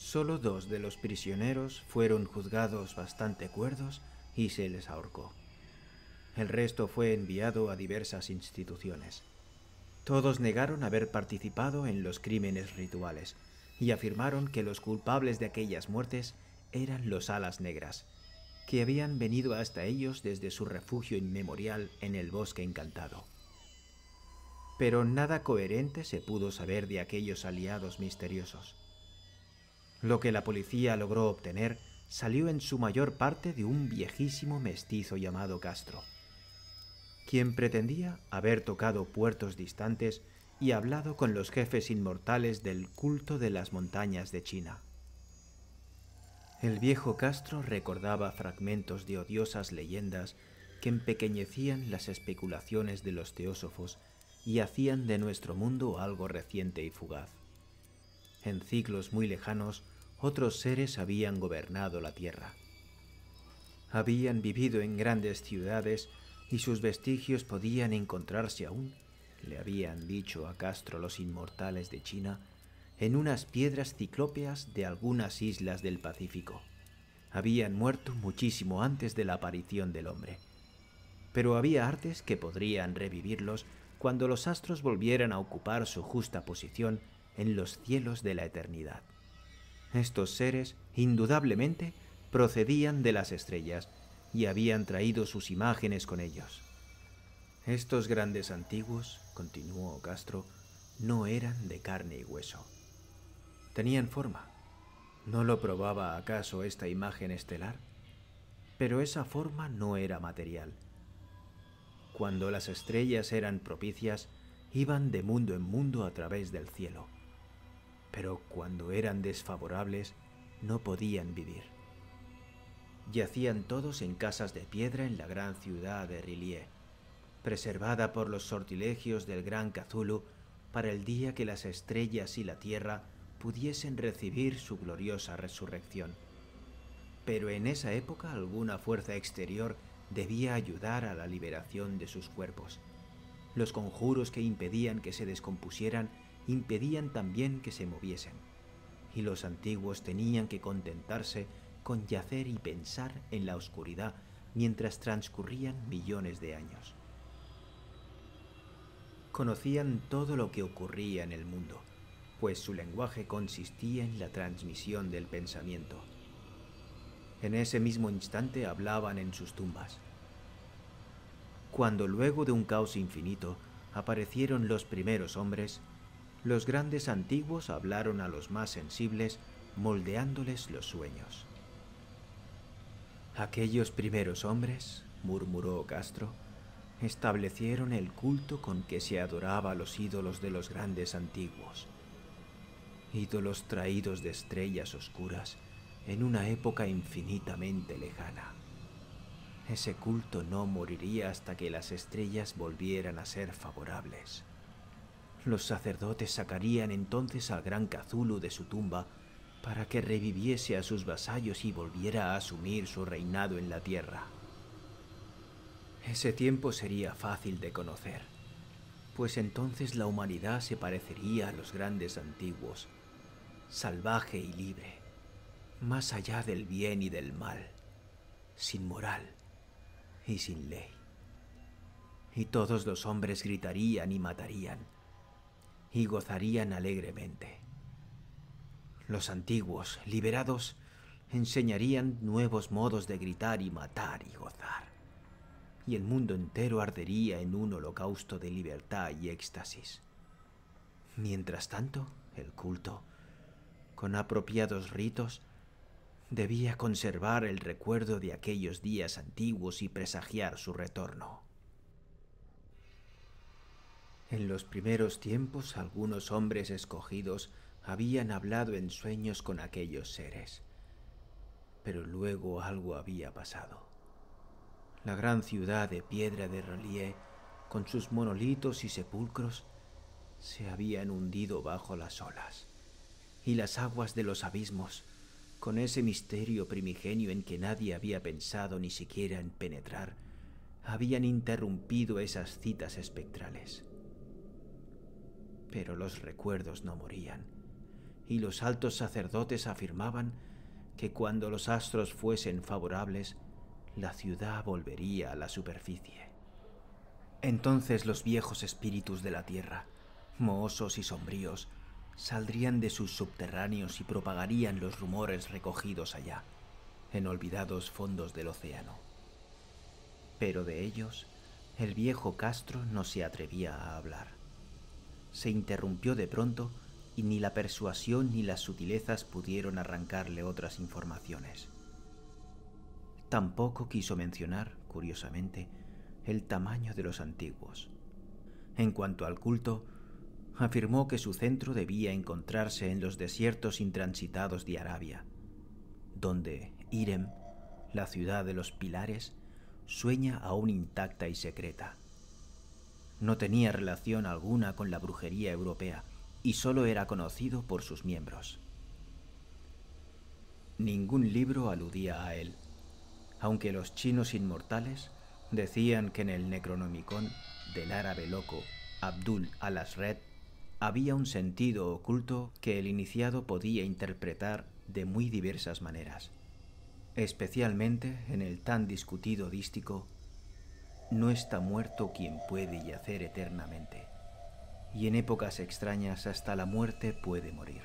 S1: Solo dos de los prisioneros fueron juzgados bastante cuerdos y se les ahorcó. El resto fue enviado a diversas instituciones. Todos negaron haber participado en los crímenes rituales y afirmaron que los culpables de aquellas muertes eran los alas negras, que habían venido hasta ellos desde su refugio inmemorial en el bosque encantado. Pero nada coherente se pudo saber de aquellos aliados misteriosos. Lo que la policía logró obtener salió en su mayor parte de un viejísimo mestizo llamado Castro, quien pretendía haber tocado puertos distantes y hablado con los jefes inmortales del culto de las montañas de China. El viejo Castro recordaba fragmentos de odiosas leyendas que empequeñecían las especulaciones de los teósofos y hacían de nuestro mundo algo reciente y fugaz. En ciclos muy lejanos, otros seres habían gobernado la tierra. Habían vivido en grandes ciudades y sus vestigios podían encontrarse aún, le habían dicho a Castro los inmortales de China, en unas piedras ciclópeas de algunas islas del Pacífico. Habían muerto muchísimo antes de la aparición del hombre. Pero había artes que podrían revivirlos cuando los astros volvieran a ocupar su justa posición en los cielos de la eternidad. Estos seres, indudablemente, procedían de las estrellas y habían traído sus imágenes con ellos. Estos grandes antiguos, continuó Castro, no eran de carne y hueso. Tenían forma. ¿No lo probaba acaso esta imagen estelar? Pero esa forma no era material. Cuando las estrellas eran propicias, iban de mundo en mundo a través del cielo pero cuando eran desfavorables no podían vivir. Yacían todos en casas de piedra en la gran ciudad de Rilie, preservada por los sortilegios del gran Cazulu para el día que las estrellas y la tierra pudiesen recibir su gloriosa resurrección. Pero en esa época alguna fuerza exterior debía ayudar a la liberación de sus cuerpos. Los conjuros que impedían que se descompusieran impedían también que se moviesen, y los antiguos tenían que contentarse con yacer y pensar en la oscuridad mientras transcurrían millones de años. Conocían todo lo que ocurría en el mundo, pues su lenguaje consistía en la transmisión del pensamiento. En ese mismo instante hablaban en sus tumbas. Cuando luego de un caos infinito aparecieron los primeros hombres, los grandes antiguos hablaron a los más sensibles, moldeándoles los sueños. Aquellos primeros hombres, murmuró Castro, establecieron el culto con que se adoraba a los ídolos de los grandes antiguos, ídolos traídos de estrellas oscuras en una época infinitamente lejana. Ese culto no moriría hasta que las estrellas volvieran a ser favorables. Los sacerdotes sacarían entonces al gran Cazulu de su tumba para que reviviese a sus vasallos y volviera a asumir su reinado en la tierra. Ese tiempo sería fácil de conocer, pues entonces la humanidad se parecería a los grandes antiguos, salvaje y libre, más allá del bien y del mal, sin moral y sin ley. Y todos los hombres gritarían y matarían, y gozarían alegremente. Los antiguos, liberados, enseñarían nuevos modos de gritar y matar y gozar. Y el mundo entero ardería en un holocausto de libertad y éxtasis. Mientras tanto, el culto, con apropiados ritos, debía conservar el recuerdo de aquellos días antiguos y presagiar su retorno. En los primeros tiempos algunos hombres escogidos habían hablado en sueños con aquellos seres, pero luego algo había pasado. La gran ciudad de piedra de Rolie, con sus monolitos y sepulcros, se habían hundido bajo las olas, y las aguas de los abismos, con ese misterio primigenio en que nadie había pensado ni siquiera en penetrar, habían interrumpido esas citas espectrales. Pero los recuerdos no morían, y los altos sacerdotes afirmaban que cuando los astros fuesen favorables, la ciudad volvería a la superficie. Entonces los viejos espíritus de la tierra, mohosos y sombríos, saldrían de sus subterráneos y propagarían los rumores recogidos allá, en olvidados fondos del océano. Pero de ellos, el viejo Castro no se atrevía a hablar se interrumpió de pronto y ni la persuasión ni las sutilezas pudieron arrancarle otras informaciones. Tampoco quiso mencionar, curiosamente, el tamaño de los antiguos. En cuanto al culto, afirmó que su centro debía encontrarse en los desiertos intransitados de Arabia, donde Irem, la ciudad de los pilares, sueña aún intacta y secreta no tenía relación alguna con la brujería europea y solo era conocido por sus miembros. Ningún libro aludía a él, aunque los chinos inmortales decían que en el Necronomicon del árabe loco Abdul al-Asred había un sentido oculto que el iniciado podía interpretar de muy diversas maneras, especialmente en el tan discutido dístico no está muerto quien puede yacer eternamente, y en épocas extrañas hasta la muerte puede morir.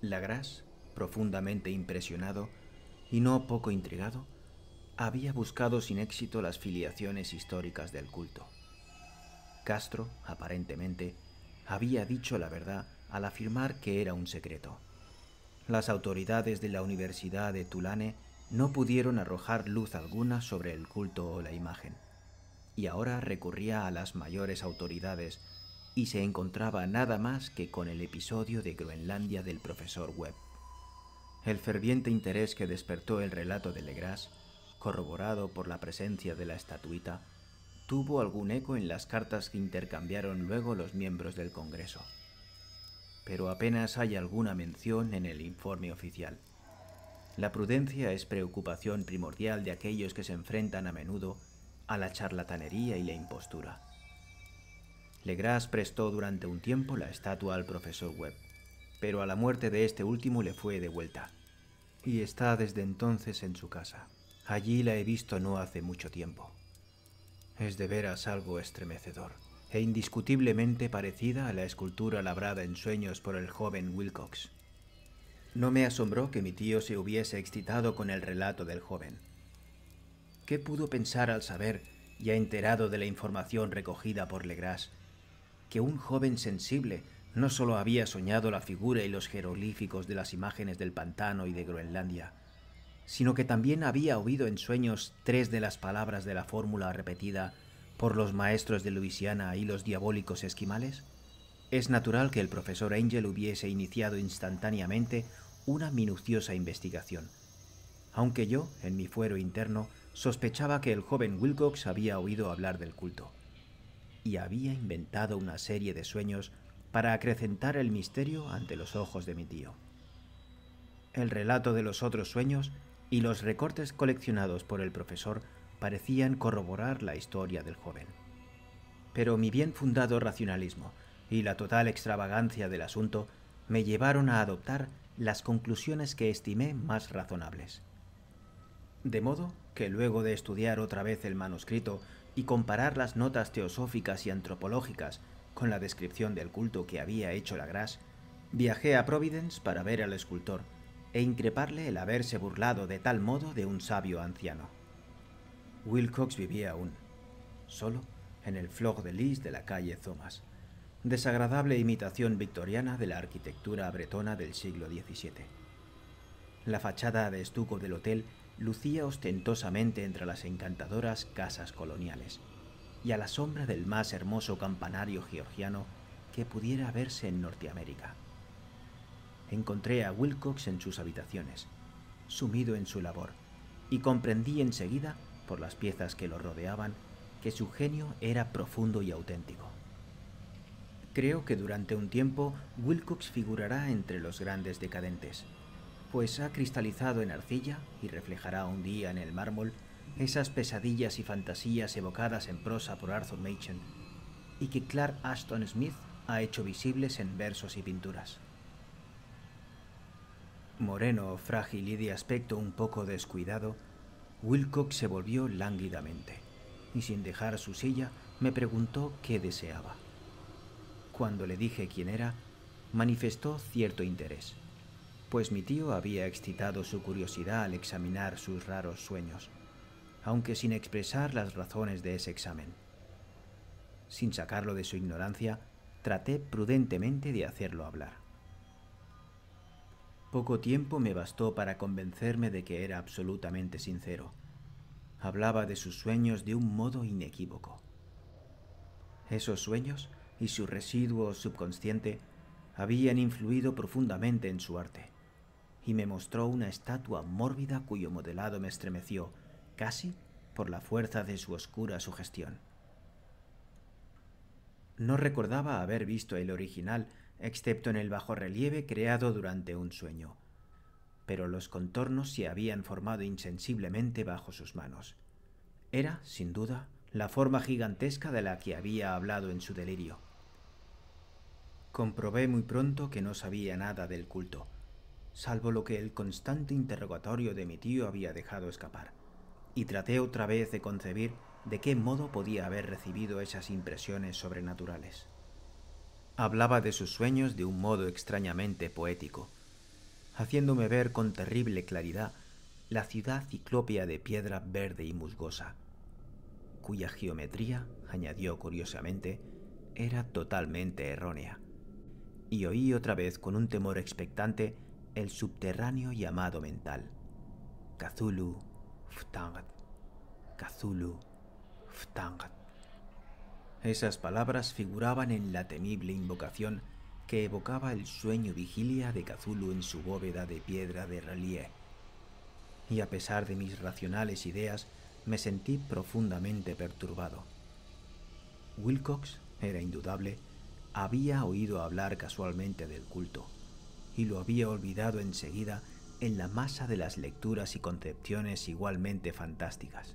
S1: Lagras, profundamente impresionado y no poco intrigado, había buscado sin éxito las filiaciones históricas del culto. Castro, aparentemente, había dicho la verdad al afirmar que era un secreto. Las autoridades de la Universidad de Tulane no pudieron arrojar luz alguna sobre el culto o la imagen, y ahora recurría a las mayores autoridades y se encontraba nada más que con el episodio de Groenlandia del profesor Webb. El ferviente interés que despertó el relato de Legras, corroborado por la presencia de la estatuita, tuvo algún eco en las cartas que intercambiaron luego los miembros del Congreso. Pero apenas hay alguna mención en el informe oficial. La prudencia es preocupación primordial de aquellos que se enfrentan a menudo a la charlatanería y la impostura. Legras prestó durante un tiempo la estatua al profesor Webb, pero a la muerte de este último le fue devuelta, y está desde entonces en su casa. Allí la he visto no hace mucho tiempo. Es de veras algo estremecedor, e indiscutiblemente parecida a la escultura labrada en sueños por el joven Wilcox. No me asombró que mi tío se hubiese excitado con el relato del joven. ¿Qué pudo pensar al saber, ya enterado de la información recogida por Legras, que un joven sensible no solo había soñado la figura y los jeroglíficos de las imágenes del pantano y de Groenlandia, sino que también había oído en sueños tres de las palabras de la fórmula repetida por los maestros de Luisiana y los diabólicos esquimales? Es natural que el profesor Angel hubiese iniciado instantáneamente una minuciosa investigación, aunque yo, en mi fuero interno, sospechaba que el joven Wilcox había oído hablar del culto, y había inventado una serie de sueños para acrecentar el misterio ante los ojos de mi tío. El relato de los otros sueños y los recortes coleccionados por el profesor parecían corroborar la historia del joven. Pero mi bien fundado racionalismo y la total extravagancia del asunto me llevaron a adoptar las conclusiones que estimé más razonables. De modo que luego de estudiar otra vez el manuscrito y comparar las notas teosóficas y antropológicas con la descripción del culto que había hecho la Lagrasse, viajé a Providence para ver al escultor e increparle el haberse burlado de tal modo de un sabio anciano. Wilcox vivía aún, solo en el flog de lis de la calle Thomas desagradable imitación victoriana de la arquitectura bretona del siglo XVII. La fachada de estuco del hotel lucía ostentosamente entre las encantadoras casas coloniales y a la sombra del más hermoso campanario georgiano que pudiera verse en Norteamérica. Encontré a Wilcox en sus habitaciones, sumido en su labor, y comprendí enseguida, por las piezas que lo rodeaban, que su genio era profundo y auténtico. Creo que durante un tiempo Wilcox figurará entre los grandes decadentes, pues ha cristalizado en arcilla y reflejará un día en el mármol esas pesadillas y fantasías evocadas en prosa por Arthur Machen y que Clark Ashton Smith ha hecho visibles en versos y pinturas. Moreno, frágil y de aspecto un poco descuidado, Wilcox se volvió lánguidamente y sin dejar su silla me preguntó qué deseaba cuando le dije quién era, manifestó cierto interés, pues mi tío había excitado su curiosidad al examinar sus raros sueños, aunque sin expresar las razones de ese examen. Sin sacarlo de su ignorancia, traté prudentemente de hacerlo hablar. Poco tiempo me bastó para convencerme de que era absolutamente sincero. Hablaba de sus sueños de un modo inequívoco. Esos sueños y su residuo subconsciente habían influido profundamente en su arte, y me mostró una estatua mórbida cuyo modelado me estremeció, casi por la fuerza de su oscura sugestión. No recordaba haber visto el original, excepto en el bajorrelieve creado durante un sueño, pero los contornos se habían formado insensiblemente bajo sus manos. Era, sin duda, la forma gigantesca de la que había hablado en su delirio Comprobé muy pronto que no sabía nada del culto, salvo lo que el constante interrogatorio de mi tío había dejado escapar, y traté otra vez de concebir de qué modo podía haber recibido esas impresiones sobrenaturales. Hablaba de sus sueños de un modo extrañamente poético, haciéndome ver con terrible claridad la ciudad ciclópea de piedra verde y musgosa, cuya geometría, añadió curiosamente, era totalmente errónea y oí otra vez con un temor expectante el subterráneo llamado mental. Cthulhu Ftangat, Cthulhu Ftangat. Esas palabras figuraban en la temible invocación que evocaba el sueño vigilia de Cthulhu en su bóveda de piedra de relieve. Y a pesar de mis racionales ideas, me sentí profundamente perturbado. Wilcox era indudable había oído hablar casualmente del culto y lo había olvidado enseguida en la masa de las lecturas y concepciones igualmente fantásticas.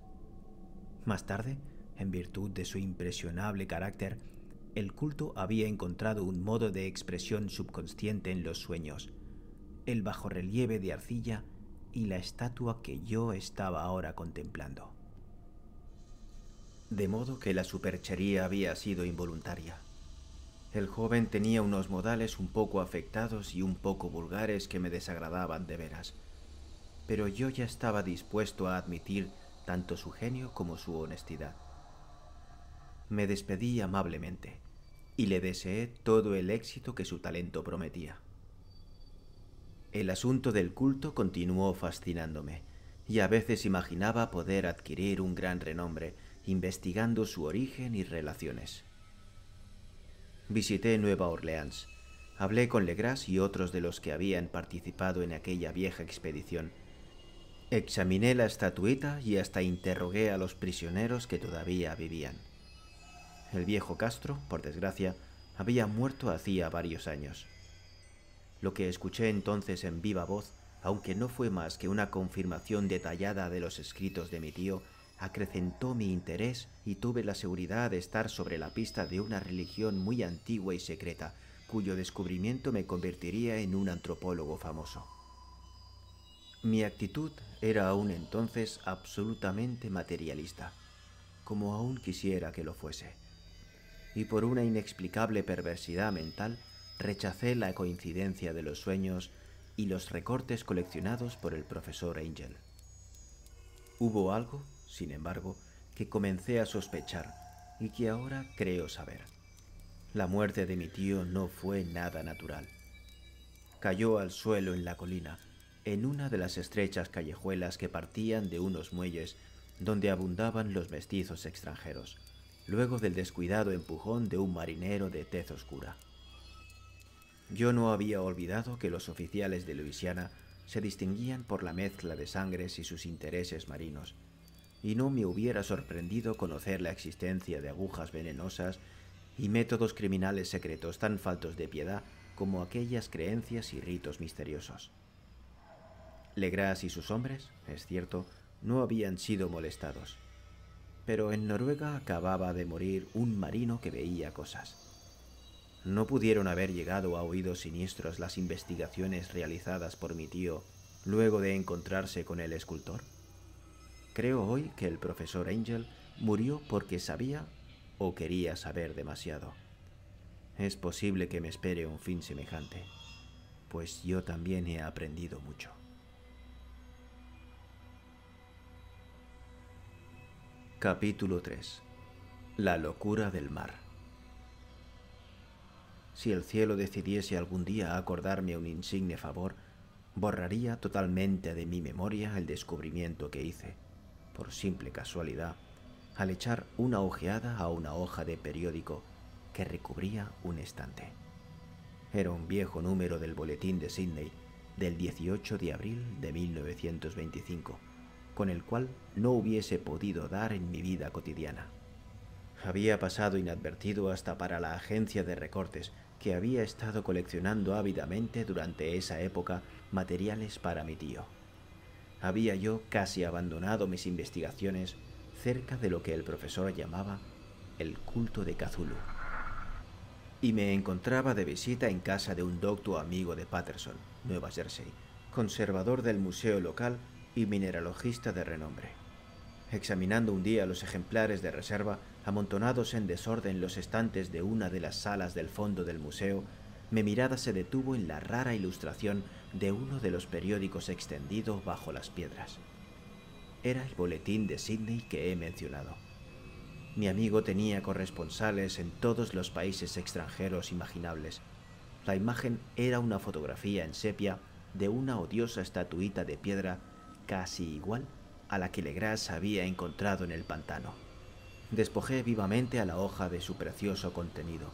S1: Más tarde, en virtud de su impresionable carácter, el culto había encontrado un modo de expresión subconsciente en los sueños, el bajorrelieve de arcilla y la estatua que yo estaba ahora contemplando. De modo que la superchería había sido involuntaria. El joven tenía unos modales un poco afectados y un poco vulgares que me desagradaban de veras, pero yo ya estaba dispuesto a admitir tanto su genio como su honestidad. Me despedí amablemente y le deseé todo el éxito que su talento prometía. El asunto del culto continuó fascinándome, y a veces imaginaba poder adquirir un gran renombre investigando su origen y relaciones. Visité Nueva Orleans. Hablé con Legras y otros de los que habían participado en aquella vieja expedición. Examiné la estatueta y hasta interrogué a los prisioneros que todavía vivían. El viejo Castro, por desgracia, había muerto hacía varios años. Lo que escuché entonces en viva voz, aunque no fue más que una confirmación detallada de los escritos de mi tío, acrecentó mi interés y tuve la seguridad de estar sobre la pista de una religión muy antigua y secreta, cuyo descubrimiento me convertiría en un antropólogo famoso. Mi actitud era aún entonces absolutamente materialista, como aún quisiera que lo fuese, y por una inexplicable perversidad mental rechacé la coincidencia de los sueños y los recortes coleccionados por el profesor Angel. Hubo algo sin embargo, que comencé a sospechar y que ahora creo saber. La muerte de mi tío no fue nada natural. Cayó al suelo en la colina, en una de las estrechas callejuelas que partían de unos muelles donde abundaban los mestizos extranjeros, luego del descuidado empujón de un marinero de tez oscura. Yo no había olvidado que los oficiales de Luisiana se distinguían por la mezcla de sangres y sus intereses marinos, y no me hubiera sorprendido conocer la existencia de agujas venenosas y métodos criminales secretos tan faltos de piedad como aquellas creencias y ritos misteriosos. Legras y sus hombres, es cierto, no habían sido molestados, pero en Noruega acababa de morir un marino que veía cosas. No pudieron haber llegado a oídos siniestros las investigaciones realizadas por mi tío luego de encontrarse con el escultor. Creo hoy que el profesor Angel murió porque sabía o quería saber demasiado. Es posible que me espere un fin semejante, pues yo también he aprendido mucho. Capítulo 3 La locura del mar si el cielo decidiese algún día acordarme un insigne favor, borraría totalmente de mi memoria el descubrimiento que hice, por simple casualidad, al echar una ojeada a una hoja de periódico que recubría un estante. Era un viejo número del Boletín de Sydney del 18 de abril de 1925, con el cual no hubiese podido dar en mi vida cotidiana. Había pasado inadvertido hasta para la agencia de recortes que había estado coleccionando ávidamente durante esa época materiales para mi tío había yo casi abandonado mis investigaciones cerca de lo que el profesor llamaba el culto de Cthulhu. Y me encontraba de visita en casa de un docto amigo de Patterson, Nueva Jersey, conservador del museo local y mineralogista de renombre. Examinando un día los ejemplares de reserva amontonados en desorden los estantes de una de las salas del fondo del museo, mi mirada se detuvo en la rara ilustración de uno de los periódicos extendido bajo las piedras. Era el boletín de Sydney que he mencionado. Mi amigo tenía corresponsales en todos los países extranjeros imaginables. La imagen era una fotografía en sepia de una odiosa estatuita de piedra casi igual a la que Legras había encontrado en el pantano. Despojé vivamente a la hoja de su precioso contenido.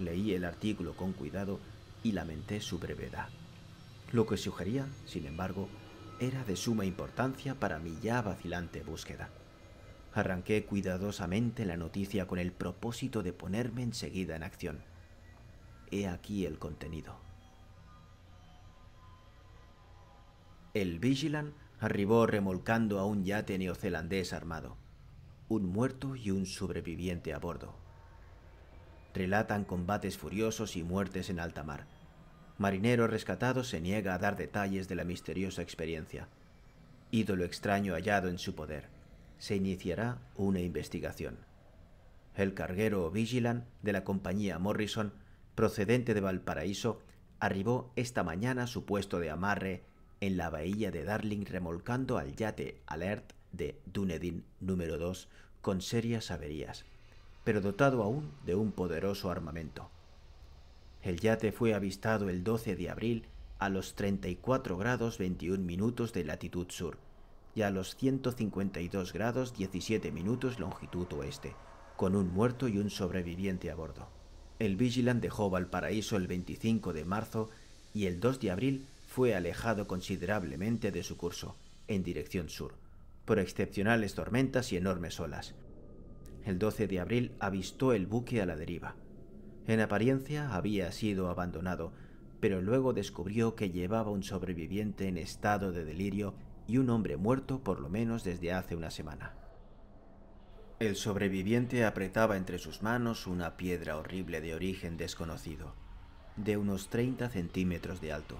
S1: Leí el artículo con cuidado y lamenté su brevedad. Lo que sugería, sin embargo, era de suma importancia para mi ya vacilante búsqueda. Arranqué cuidadosamente la noticia con el propósito de ponerme enseguida en acción. He aquí el contenido. El Vigilant arribó remolcando a un yate neozelandés armado, un muerto y un sobreviviente a bordo. Relatan combates furiosos y muertes en alta mar marinero rescatado se niega a dar detalles de la misteriosa experiencia. Ídolo extraño hallado en su poder. Se iniciará una investigación. El carguero Vigilan de la compañía Morrison, procedente de Valparaíso, arribó esta mañana a su puesto de amarre en la bahía de Darling remolcando al yate Alert de Dunedin número 2 con serias averías, pero dotado aún de un poderoso armamento. El yate fue avistado el 12 de abril a los 34 grados 21 minutos de latitud sur y a los 152 grados 17 minutos longitud oeste, con un muerto y un sobreviviente a bordo. El Vigilant dejó Valparaíso el 25 de marzo y el 2 de abril fue alejado considerablemente de su curso, en dirección sur, por excepcionales tormentas y enormes olas. El 12 de abril avistó el buque a la deriva. En apariencia había sido abandonado, pero luego descubrió que llevaba un sobreviviente en estado de delirio y un hombre muerto por lo menos desde hace una semana. El sobreviviente apretaba entre sus manos una piedra horrible de origen desconocido, de unos 30 centímetros de alto,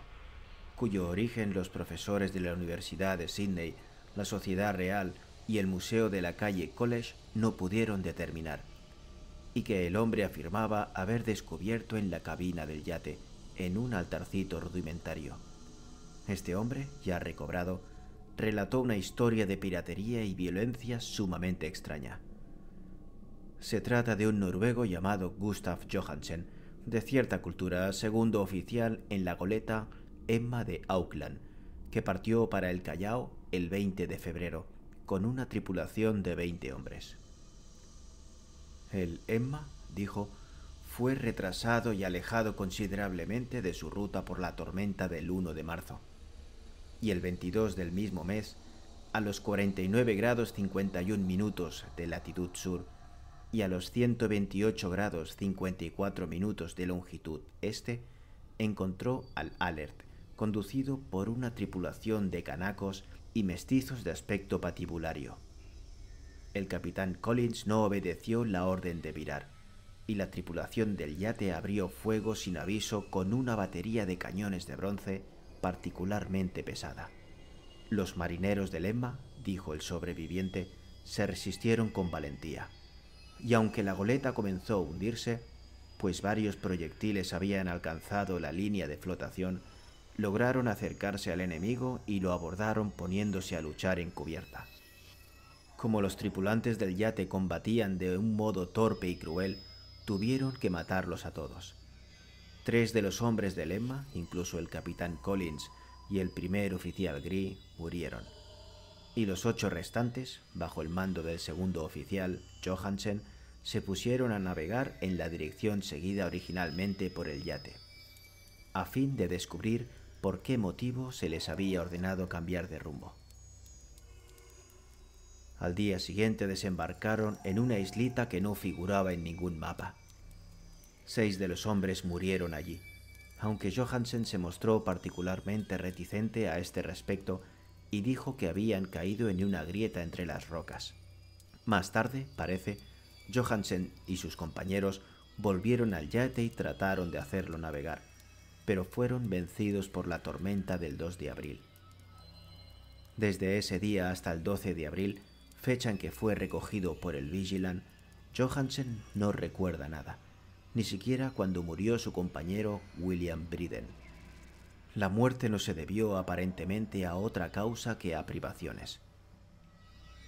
S1: cuyo origen los profesores de la Universidad de Sydney, la Sociedad Real y el Museo de la Calle College no pudieron determinar y que el hombre afirmaba haber descubierto en la cabina del yate, en un altarcito rudimentario. Este hombre, ya recobrado, relató una historia de piratería y violencia sumamente extraña. Se trata de un noruego llamado Gustav Johansen, de cierta cultura, segundo oficial en la goleta Emma de Auckland, que partió para el Callao el 20 de febrero, con una tripulación de 20 hombres. El Emma, dijo, fue retrasado y alejado considerablemente de su ruta por la tormenta del 1 de marzo. Y el 22 del mismo mes, a los 49 grados 51 minutos de latitud sur y a los 128 grados 54 minutos de longitud este, encontró al Alert, conducido por una tripulación de canacos y mestizos de aspecto patibulario el capitán Collins no obedeció la orden de virar, y la tripulación del yate abrió fuego sin aviso con una batería de cañones de bronce particularmente pesada. Los marineros del Emma, dijo el sobreviviente, se resistieron con valentía, y aunque la goleta comenzó a hundirse, pues varios proyectiles habían alcanzado la línea de flotación, lograron acercarse al enemigo y lo abordaron poniéndose a luchar en cubierta como los tripulantes del yate combatían de un modo torpe y cruel, tuvieron que matarlos a todos. Tres de los hombres del Emma, incluso el capitán Collins y el primer oficial Gree, murieron. Y los ocho restantes, bajo el mando del segundo oficial, Johansen, se pusieron a navegar en la dirección seguida originalmente por el yate, a fin de descubrir por qué motivo se les había ordenado cambiar de rumbo. Al día siguiente desembarcaron en una islita que no figuraba en ningún mapa. Seis de los hombres murieron allí. Aunque Johansen se mostró particularmente reticente a este respecto y dijo que habían caído en una grieta entre las rocas. Más tarde, parece, Johansen y sus compañeros volvieron al yate y trataron de hacerlo navegar, pero fueron vencidos por la tormenta del 2 de abril. Desde ese día hasta el 12 de abril, fecha en que fue recogido por el Vigilant, Johansen no recuerda nada, ni siquiera cuando murió su compañero William Briden. La muerte no se debió aparentemente a otra causa que a privaciones.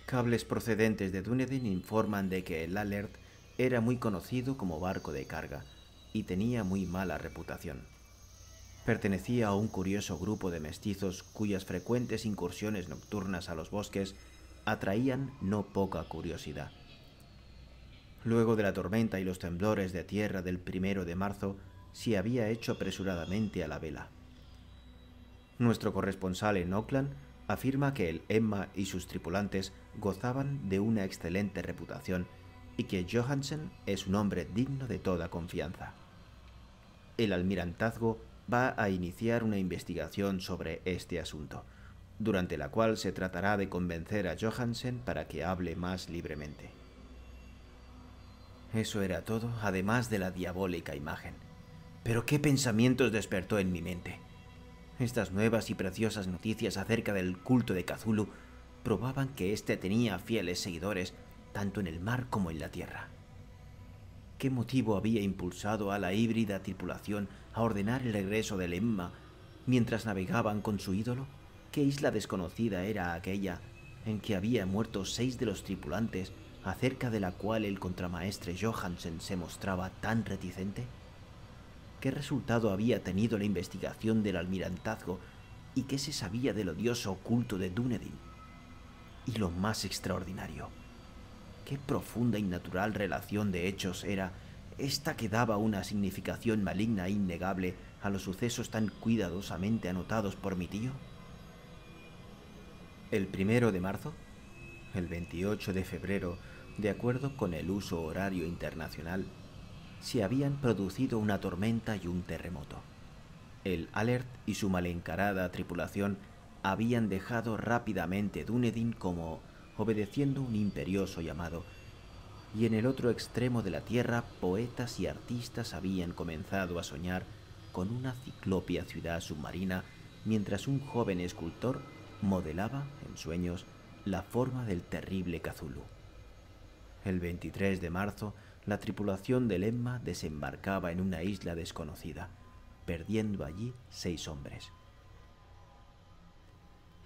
S1: Cables procedentes de Dunedin informan de que el Alert era muy conocido como barco de carga y tenía muy mala reputación. Pertenecía a un curioso grupo de mestizos cuyas frecuentes incursiones nocturnas a los bosques atraían no poca curiosidad. Luego de la tormenta y los temblores de tierra del primero de marzo, se había hecho apresuradamente a la vela. Nuestro corresponsal en Auckland afirma que el Emma y sus tripulantes gozaban de una excelente reputación y que Johansen es un hombre digno de toda confianza. El almirantazgo va a iniciar una investigación sobre este asunto durante la cual se tratará de convencer a Johansen para que hable más libremente. Eso era todo, además de la diabólica imagen. Pero qué pensamientos despertó en mi mente. Estas nuevas y preciosas noticias acerca del culto de Cthulhu probaban que éste tenía fieles seguidores tanto en el mar como en la tierra. ¿Qué motivo había impulsado a la híbrida tripulación a ordenar el regreso del Emma mientras navegaban con su ídolo? qué isla desconocida era aquella en que había muerto seis de los tripulantes, acerca de la cual el contramaestre Johansen se mostraba tan reticente? ¿Qué resultado había tenido la investigación del almirantazgo y qué se sabía del odioso oculto de Dunedin? Y lo más extraordinario, qué profunda y natural relación de hechos era esta que daba una significación maligna e innegable a los sucesos tan cuidadosamente anotados por mi tío el primero de marzo, el 28 de febrero, de acuerdo con el uso horario internacional, se habían producido una tormenta y un terremoto. El Alert y su malencarada tripulación habían dejado rápidamente Dunedin como obedeciendo un imperioso llamado, y en el otro extremo de la Tierra poetas y artistas habían comenzado a soñar con una ciclopia ciudad submarina mientras un joven escultor modelaba sueños la forma del terrible Cthulhu. El 23 de marzo, la tripulación del Emma desembarcaba en una isla desconocida, perdiendo allí seis hombres.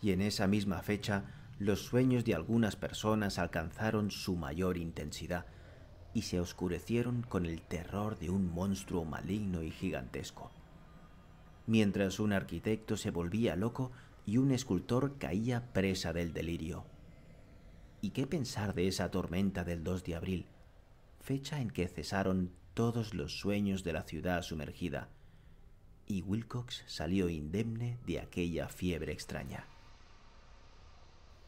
S1: Y en esa misma fecha, los sueños de algunas personas alcanzaron su mayor intensidad y se oscurecieron con el terror de un monstruo maligno y gigantesco. Mientras un arquitecto se volvía loco y un escultor caía presa del delirio. ¿Y qué pensar de esa tormenta del 2 de abril, fecha en que cesaron todos los sueños de la ciudad sumergida? Y Wilcox salió indemne de aquella fiebre extraña.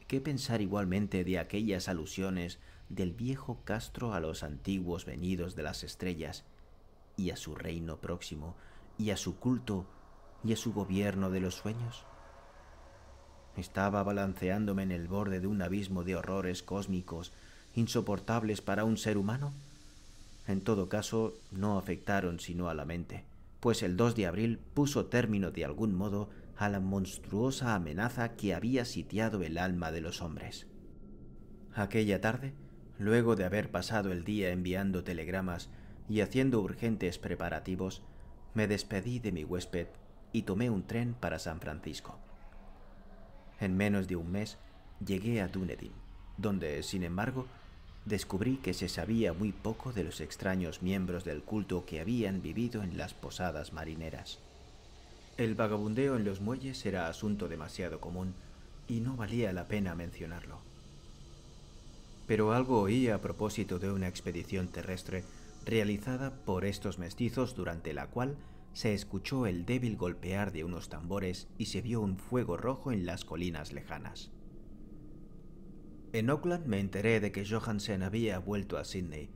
S1: ¿Qué pensar igualmente de aquellas alusiones del viejo Castro a los antiguos venidos de las estrellas, y a su reino próximo, y a su culto, y a su gobierno de los sueños? Estaba balanceándome en el borde de un abismo de horrores cósmicos insoportables para un ser humano. En todo caso, no afectaron sino a la mente, pues el 2 de abril puso término de algún modo a la monstruosa amenaza que había sitiado el alma de los hombres. Aquella tarde, luego de haber pasado el día enviando telegramas y haciendo urgentes preparativos, me despedí de mi huésped y tomé un tren para San Francisco. En menos de un mes llegué a Dunedin, donde, sin embargo, descubrí que se sabía muy poco de los extraños miembros del culto que habían vivido en las posadas marineras. El vagabundeo en los muelles era asunto demasiado común y no valía la pena mencionarlo. Pero algo oí a propósito de una expedición terrestre realizada por estos mestizos durante la cual se escuchó el débil golpear de unos tambores y se vio un fuego rojo en las colinas lejanas. En Oakland me enteré de que Johansen había vuelto a Sydney,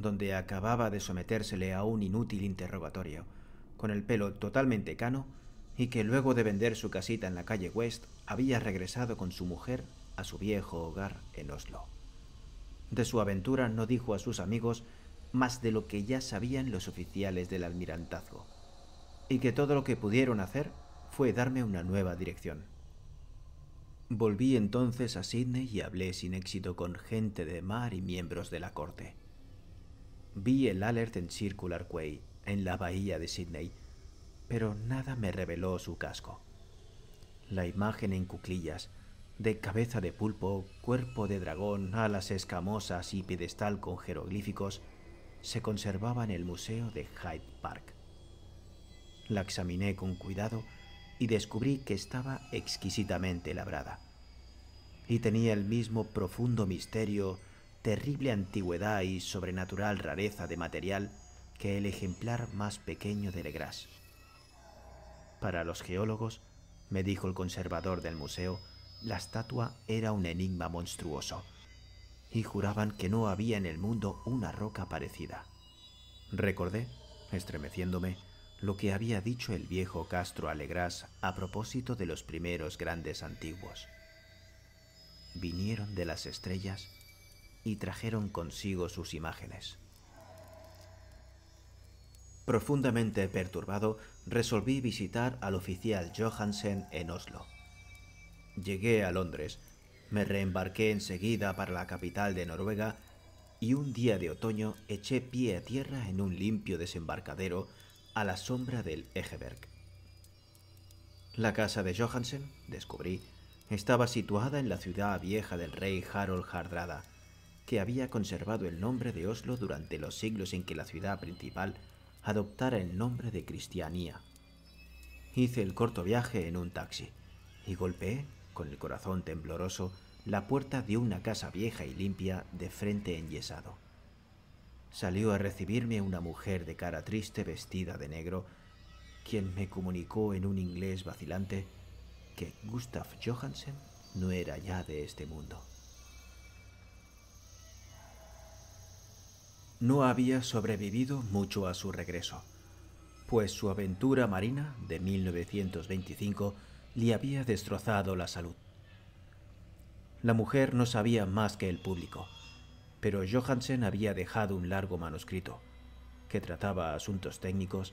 S1: donde acababa de sometérsele a un inútil interrogatorio, con el pelo totalmente cano, y que luego de vender su casita en la calle West había regresado con su mujer a su viejo hogar en Oslo. De su aventura no dijo a sus amigos más de lo que ya sabían los oficiales del almirantazgo y que todo lo que pudieron hacer fue darme una nueva dirección. Volví entonces a Sydney y hablé sin éxito con gente de mar y miembros de la corte. Vi el alert en Circular Quay, en la bahía de Sydney, pero nada me reveló su casco. La imagen en cuclillas, de cabeza de pulpo, cuerpo de dragón, alas escamosas y pedestal con jeroglíficos, se conservaba en el museo de Hyde Park. La examiné con cuidado y descubrí que estaba exquisitamente labrada. Y tenía el mismo profundo misterio, terrible antigüedad y sobrenatural rareza de material que el ejemplar más pequeño de Legras. Para los geólogos, me dijo el conservador del museo, la estatua era un enigma monstruoso, y juraban que no había en el mundo una roca parecida. Recordé, estremeciéndome, lo que había dicho el viejo Castro Alegrás a propósito de los primeros grandes antiguos. Vinieron de las estrellas y trajeron consigo sus imágenes. Profundamente perturbado, resolví visitar al oficial Johansen en Oslo. Llegué a Londres, me reembarqué enseguida para la capital de Noruega y un día de otoño eché pie a tierra en un limpio desembarcadero a la sombra del Egeberg. La casa de Johansen, descubrí, estaba situada en la ciudad vieja del rey Harold Hardrada, que había conservado el nombre de Oslo durante los siglos en que la ciudad principal adoptara el nombre de Cristianía. Hice el corto viaje en un taxi y golpeé, con el corazón tembloroso, la puerta de una casa vieja y limpia de frente enyesado salió a recibirme una mujer de cara triste vestida de negro, quien me comunicó en un inglés vacilante que Gustav Johansen no era ya de este mundo. No había sobrevivido mucho a su regreso, pues su aventura marina de 1925 le había destrozado la salud. La mujer no sabía más que el público, pero Johansen había dejado un largo manuscrito, que trataba asuntos técnicos,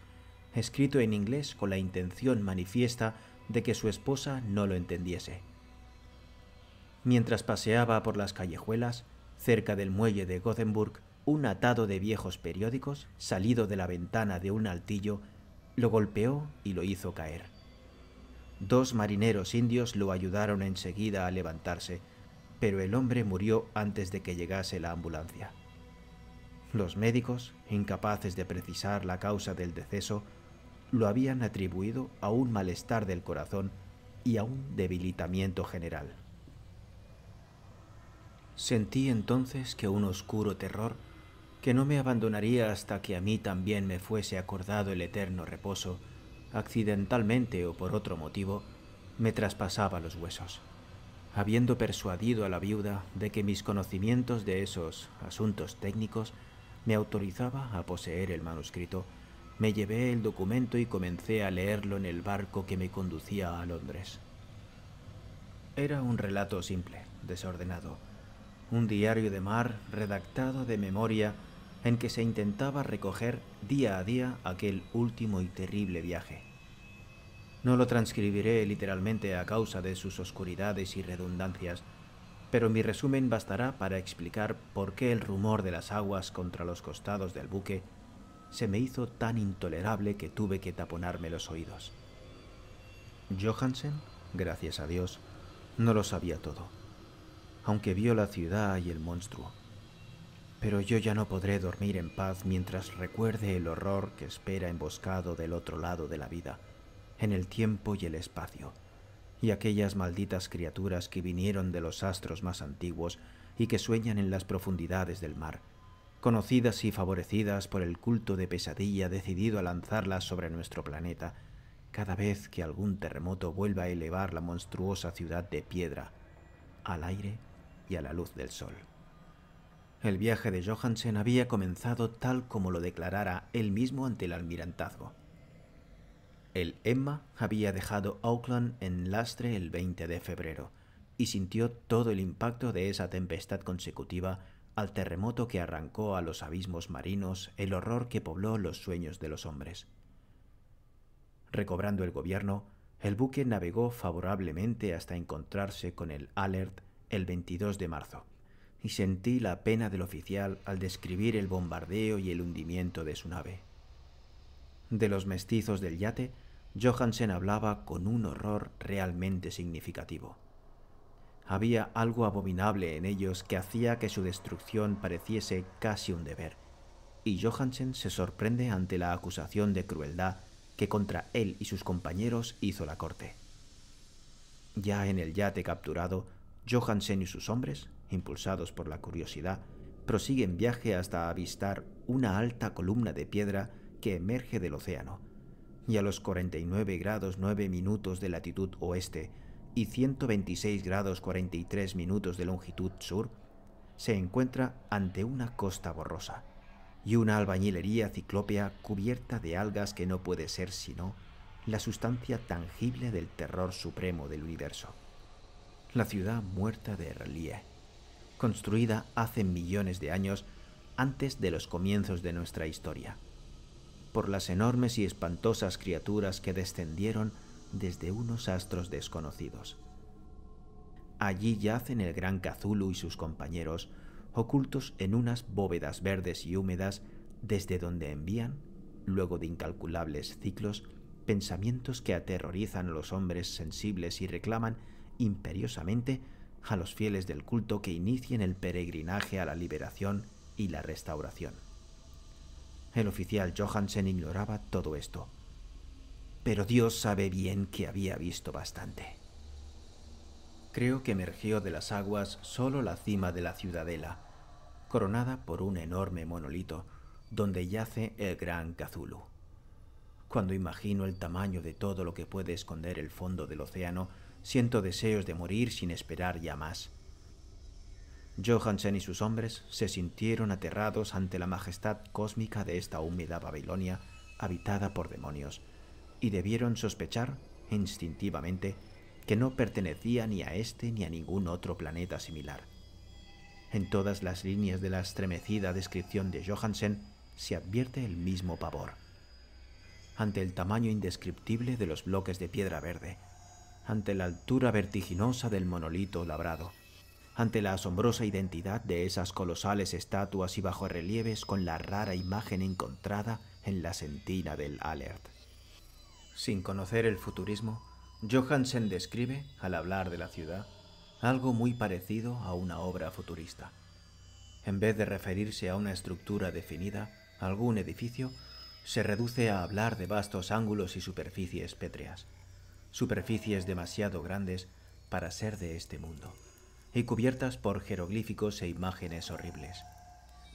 S1: escrito en inglés con la intención manifiesta de que su esposa no lo entendiese. Mientras paseaba por las callejuelas, cerca del muelle de Gothenburg, un atado de viejos periódicos, salido de la ventana de un altillo, lo golpeó y lo hizo caer. Dos marineros indios lo ayudaron enseguida a levantarse, pero el hombre murió antes de que llegase la ambulancia. Los médicos, incapaces de precisar la causa del deceso, lo habían atribuido a un malestar del corazón y a un debilitamiento general. Sentí entonces que un oscuro terror, que no me abandonaría hasta que a mí también me fuese acordado el eterno reposo, accidentalmente o por otro motivo, me traspasaba los huesos habiendo persuadido a la viuda de que mis conocimientos de esos asuntos técnicos me autorizaba a poseer el manuscrito, me llevé el documento y comencé a leerlo en el barco que me conducía a Londres. Era un relato simple, desordenado, un diario de mar redactado de memoria en que se intentaba recoger día a día aquel último y terrible viaje. No lo transcribiré literalmente a causa de sus oscuridades y redundancias, pero mi resumen bastará para explicar por qué el rumor de las aguas contra los costados del buque se me hizo tan intolerable que tuve que taponarme los oídos. Johansen, gracias a Dios, no lo sabía todo, aunque vio la ciudad y el monstruo. Pero yo ya no podré dormir en paz mientras recuerde el horror que espera emboscado del otro lado de la vida en el tiempo y el espacio, y aquellas malditas criaturas que vinieron de los astros más antiguos y que sueñan en las profundidades del mar, conocidas y favorecidas por el culto de pesadilla decidido a lanzarlas sobre nuestro planeta, cada vez que algún terremoto vuelva a elevar la monstruosa ciudad de piedra al aire y a la luz del sol. El viaje de Johansen había comenzado tal como lo declarara él mismo ante el almirantazgo. El Emma había dejado Auckland en lastre el 20 de febrero y sintió todo el impacto de esa tempestad consecutiva al terremoto que arrancó a los abismos marinos el horror que pobló los sueños de los hombres. Recobrando el gobierno, el buque navegó favorablemente hasta encontrarse con el Alert el 22 de marzo, y sentí la pena del oficial al describir el bombardeo y el hundimiento de su nave. De los mestizos del yate, Johansen hablaba con un horror realmente significativo. Había algo abominable en ellos que hacía que su destrucción pareciese casi un deber, y Johansen se sorprende ante la acusación de crueldad que contra él y sus compañeros hizo la corte. Ya en el yate capturado, Johansen y sus hombres, impulsados por la curiosidad, prosiguen viaje hasta avistar una alta columna de piedra que emerge del océano y a los 49 grados 9 minutos de latitud oeste y 126 grados 43 minutos de longitud sur, se encuentra ante una costa borrosa y una albañilería ciclópea cubierta de algas que no puede ser sino la sustancia tangible del terror supremo del universo. La ciudad muerta de Erlie, construida hace millones de años antes de los comienzos de nuestra historia por las enormes y espantosas criaturas que descendieron desde unos astros desconocidos. Allí yacen el gran Cazulu y sus compañeros, ocultos en unas bóvedas verdes y húmedas desde donde envían, luego de incalculables ciclos, pensamientos que aterrorizan a los hombres sensibles y reclaman imperiosamente a los fieles del culto que inicien el peregrinaje a la liberación y la restauración. El oficial Johansen ignoraba todo esto. Pero Dios sabe bien que había visto bastante. Creo que emergió de las aguas solo la cima de la ciudadela, coronada por un enorme monolito donde yace el gran Cthulhu. Cuando imagino el tamaño de todo lo que puede esconder el fondo del océano, siento deseos de morir sin esperar ya más. Johansen y sus hombres se sintieron aterrados ante la majestad cósmica de esta húmeda Babilonia habitada por demonios, y debieron sospechar, instintivamente, que no pertenecía ni a este ni a ningún otro planeta similar. En todas las líneas de la estremecida descripción de Johansen se advierte el mismo pavor. Ante el tamaño indescriptible de los bloques de piedra verde, ante la altura vertiginosa del monolito labrado, ante la asombrosa identidad de esas colosales estatuas y bajorrelieves con la rara imagen encontrada en la sentina del Alert. Sin conocer el futurismo, Johansen describe, al hablar de la ciudad, algo muy parecido a una obra futurista. En vez de referirse a una estructura definida, algún edificio, se reduce a hablar de vastos ángulos y superficies pétreas, superficies demasiado grandes para ser de este mundo y cubiertas por jeroglíficos e imágenes horribles.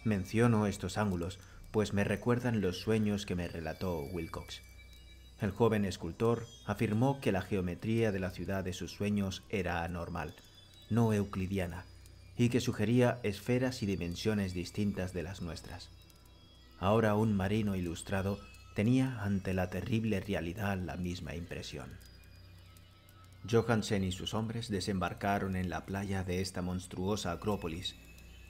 S1: Menciono estos ángulos, pues me recuerdan los sueños que me relató Wilcox. El joven escultor afirmó que la geometría de la ciudad de sus sueños era anormal, no euclidiana, y que sugería esferas y dimensiones distintas de las nuestras. Ahora un marino ilustrado tenía ante la terrible realidad la misma impresión. Johansen y sus hombres desembarcaron en la playa de esta monstruosa acrópolis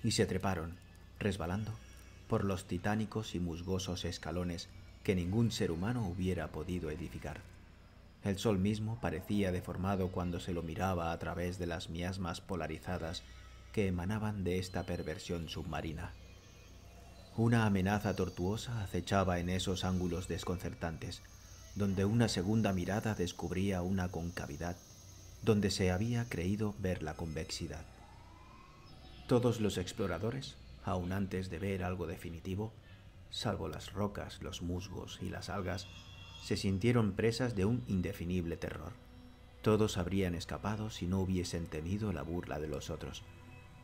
S1: y se treparon, resbalando, por los titánicos y musgosos escalones que ningún ser humano hubiera podido edificar. El sol mismo parecía deformado cuando se lo miraba a través de las miasmas polarizadas que emanaban de esta perversión submarina. Una amenaza tortuosa acechaba en esos ángulos desconcertantes, donde una segunda mirada descubría una concavidad, donde se había creído ver la convexidad. Todos los exploradores, aun antes de ver algo definitivo, salvo las rocas, los musgos y las algas, se sintieron presas de un indefinible terror. Todos habrían escapado si no hubiesen temido la burla de los otros,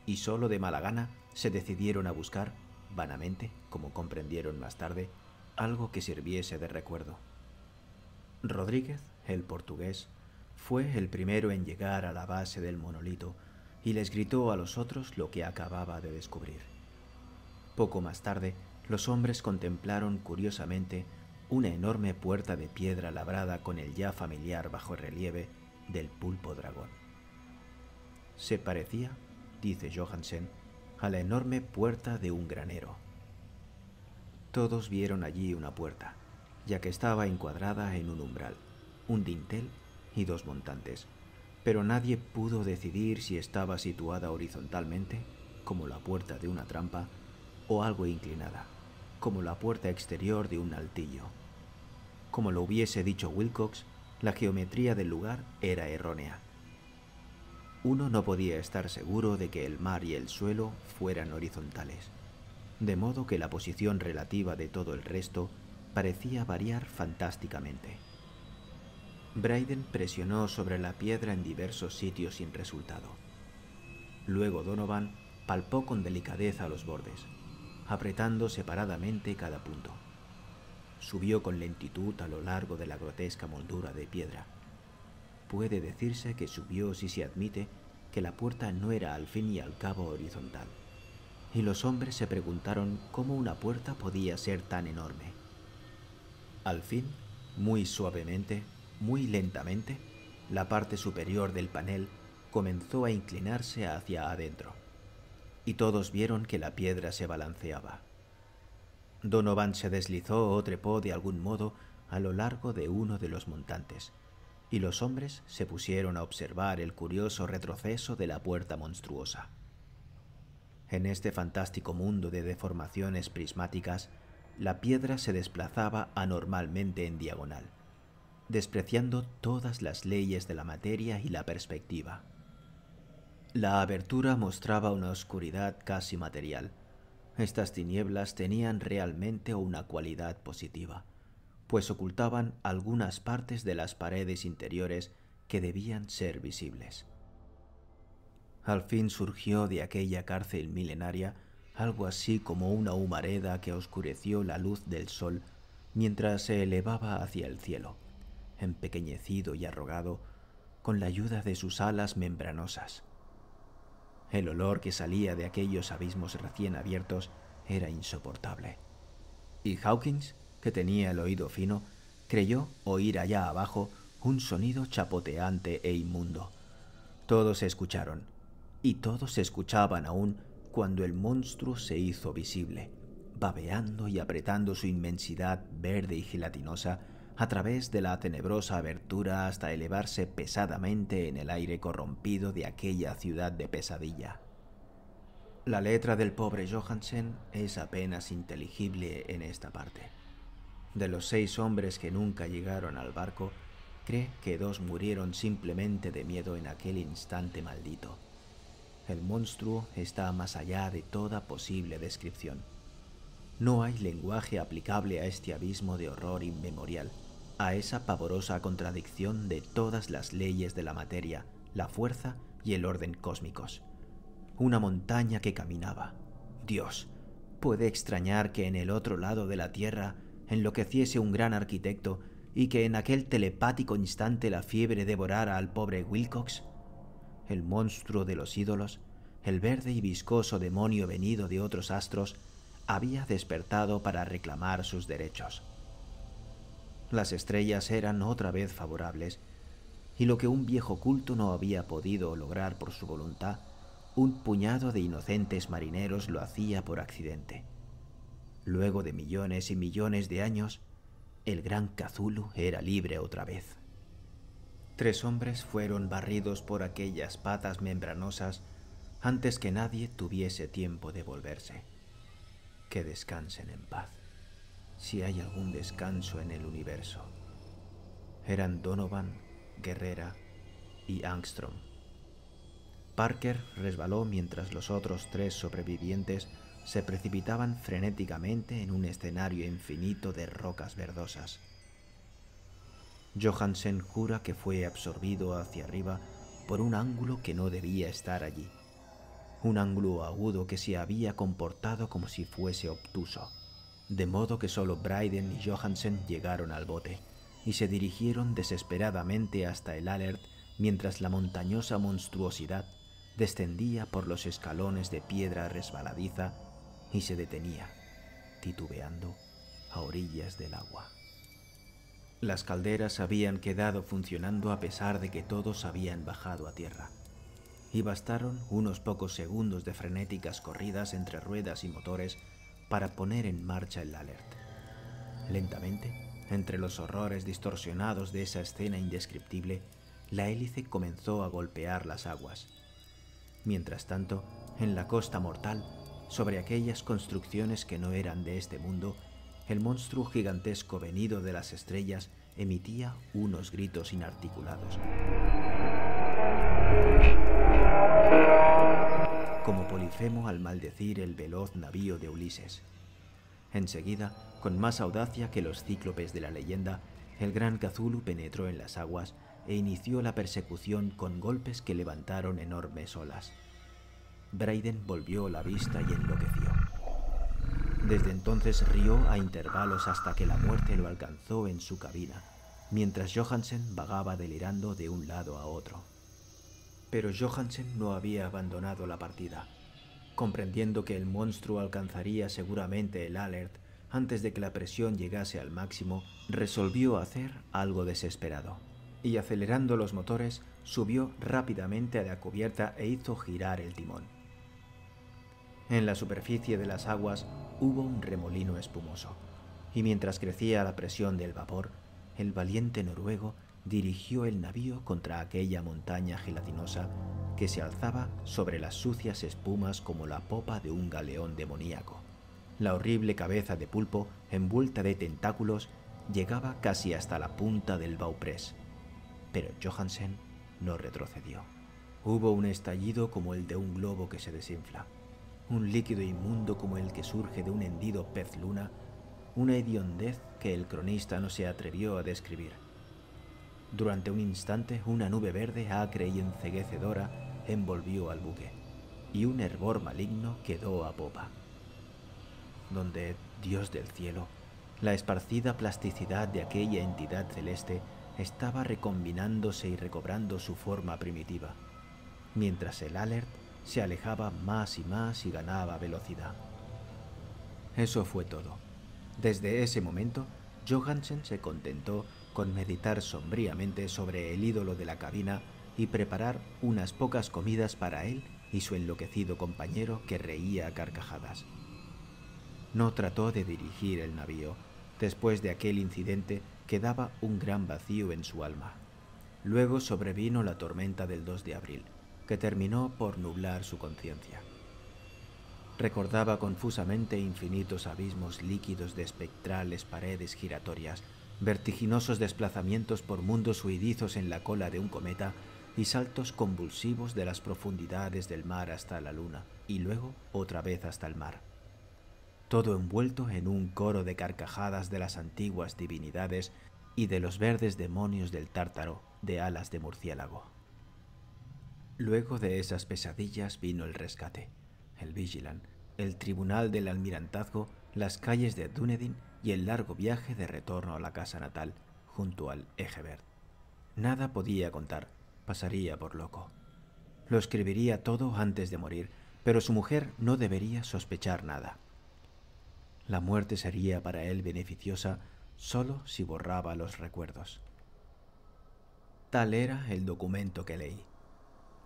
S1: y solo de mala gana se decidieron a buscar, vanamente, como comprendieron más tarde, algo que sirviese de recuerdo. Rodríguez, el portugués, fue el primero en llegar a la base del monolito y les gritó a los otros lo que acababa de descubrir. Poco más tarde, los hombres contemplaron curiosamente una enorme puerta de piedra labrada con el ya familiar bajo relieve del pulpo dragón. Se parecía, dice Johansen, a la enorme puerta de un granero. Todos vieron allí una puerta, ya que estaba encuadrada en un umbral, un dintel y dos montantes, pero nadie pudo decidir si estaba situada horizontalmente, como la puerta de una trampa, o algo inclinada, como la puerta exterior de un altillo. Como lo hubiese dicho Wilcox, la geometría del lugar era errónea. Uno no podía estar seguro de que el mar y el suelo fueran horizontales, de modo que la posición relativa de todo el resto parecía variar fantásticamente. Bryden presionó sobre la piedra en diversos sitios sin resultado. Luego Donovan palpó con delicadeza los bordes, apretando separadamente cada punto. Subió con lentitud a lo largo de la grotesca moldura de piedra. Puede decirse que subió si se admite que la puerta no era al fin y al cabo horizontal. Y los hombres se preguntaron cómo una puerta podía ser tan enorme. Al fin, muy suavemente, muy lentamente, la parte superior del panel comenzó a inclinarse hacia adentro, y todos vieron que la piedra se balanceaba. Donovan se deslizó o trepó de algún modo a lo largo de uno de los montantes, y los hombres se pusieron a observar el curioso retroceso de la puerta monstruosa. En este fantástico mundo de deformaciones prismáticas, la piedra se desplazaba anormalmente en diagonal, despreciando todas las leyes de la materia y la perspectiva. La abertura mostraba una oscuridad casi material. Estas tinieblas tenían realmente una cualidad positiva, pues ocultaban algunas partes de las paredes interiores que debían ser visibles. Al fin surgió de aquella cárcel milenaria algo así como una humareda que oscureció la luz del sol mientras se elevaba hacia el cielo, empequeñecido y arrogado, con la ayuda de sus alas membranosas. El olor que salía de aquellos abismos recién abiertos era insoportable. Y Hawkins, que tenía el oído fino, creyó oír allá abajo un sonido chapoteante e inmundo. Todos escucharon, y todos escuchaban aún cuando el monstruo se hizo visible, babeando y apretando su inmensidad verde y gelatinosa a través de la tenebrosa abertura hasta elevarse pesadamente en el aire corrompido de aquella ciudad de pesadilla. La letra del pobre Johansen es apenas inteligible en esta parte. De los seis hombres que nunca llegaron al barco, cree que dos murieron simplemente de miedo en aquel instante maldito. El monstruo está más allá de toda posible descripción. No hay lenguaje aplicable a este abismo de horror inmemorial, a esa pavorosa contradicción de todas las leyes de la materia, la fuerza y el orden cósmicos. Una montaña que caminaba. Dios, puede extrañar que en el otro lado de la Tierra enloqueciese un gran arquitecto y que en aquel telepático instante la fiebre devorara al pobre Wilcox? el monstruo de los ídolos, el verde y viscoso demonio venido de otros astros, había despertado para reclamar sus derechos. Las estrellas eran otra vez favorables, y lo que un viejo culto no había podido lograr por su voluntad, un puñado de inocentes marineros lo hacía por accidente. Luego de millones y millones de años, el gran Cthulhu era libre otra vez. Tres hombres fueron barridos por aquellas patas membranosas antes que nadie tuviese tiempo de volverse. Que descansen en paz, si hay algún descanso en el universo. Eran Donovan, Guerrera y Angstrom. Parker resbaló mientras los otros tres sobrevivientes se precipitaban frenéticamente en un escenario infinito de rocas verdosas. Johansen jura que fue absorbido hacia arriba por un ángulo que no debía estar allí, un ángulo agudo que se había comportado como si fuese obtuso, de modo que solo Bryden y Johansen llegaron al bote y se dirigieron desesperadamente hasta el alert mientras la montañosa monstruosidad descendía por los escalones de piedra resbaladiza y se detenía, titubeando, a orillas del agua. Las calderas habían quedado funcionando a pesar de que todos habían bajado a tierra. Y bastaron unos pocos segundos de frenéticas corridas entre ruedas y motores para poner en marcha el alert. Lentamente, entre los horrores distorsionados de esa escena indescriptible, la hélice comenzó a golpear las aguas. Mientras tanto, en la costa mortal, sobre aquellas construcciones que no eran de este mundo, el monstruo gigantesco venido de las estrellas emitía unos gritos inarticulados. Como Polifemo al maldecir el veloz navío de Ulises. Enseguida, con más audacia que los cíclopes de la leyenda, el gran Cazulu penetró en las aguas e inició la persecución con golpes que levantaron enormes olas. Brayden volvió la vista y enloqueció. Desde entonces rió a intervalos hasta que la muerte lo alcanzó en su cabina, mientras Johansen vagaba delirando de un lado a otro. Pero Johansen no había abandonado la partida. Comprendiendo que el monstruo alcanzaría seguramente el alert antes de que la presión llegase al máximo, resolvió hacer algo desesperado. Y acelerando los motores, subió rápidamente a la cubierta e hizo girar el timón. En la superficie de las aguas, hubo un remolino espumoso, y mientras crecía la presión del vapor, el valiente noruego dirigió el navío contra aquella montaña gelatinosa que se alzaba sobre las sucias espumas como la popa de un galeón demoníaco. La horrible cabeza de pulpo, envuelta de tentáculos, llegaba casi hasta la punta del bauprés. Pero Johansen no retrocedió. Hubo un estallido como el de un globo que se desinfla un líquido inmundo como el que surge de un hendido pez luna, una hediondez que el cronista no se atrevió a describir. Durante un instante una nube verde acre y enceguecedora envolvió al buque, y un hervor maligno quedó a popa, donde, Dios del cielo, la esparcida plasticidad de aquella entidad celeste estaba recombinándose y recobrando su forma primitiva, mientras el alert se alejaba más y más y ganaba velocidad. Eso fue todo. Desde ese momento, Johansen se contentó con meditar sombríamente sobre el ídolo de la cabina y preparar unas pocas comidas para él y su enloquecido compañero que reía a carcajadas. No trató de dirigir el navío. Después de aquel incidente quedaba un gran vacío en su alma. Luego sobrevino la tormenta del 2 de abril que terminó por nublar su conciencia. Recordaba confusamente infinitos abismos líquidos de espectrales paredes giratorias, vertiginosos desplazamientos por mundos huidizos en la cola de un cometa y saltos convulsivos de las profundidades del mar hasta la luna y luego otra vez hasta el mar. Todo envuelto en un coro de carcajadas de las antiguas divinidades y de los verdes demonios del tártaro de alas de murciélago. Luego de esas pesadillas vino el rescate, el Vigilant, el tribunal del almirantazgo, las calles de Dunedin y el largo viaje de retorno a la casa natal junto al Egebert. Nada podía contar, pasaría por loco. Lo escribiría todo antes de morir, pero su mujer no debería sospechar nada. La muerte sería para él beneficiosa solo si borraba los recuerdos. Tal era el documento que leí.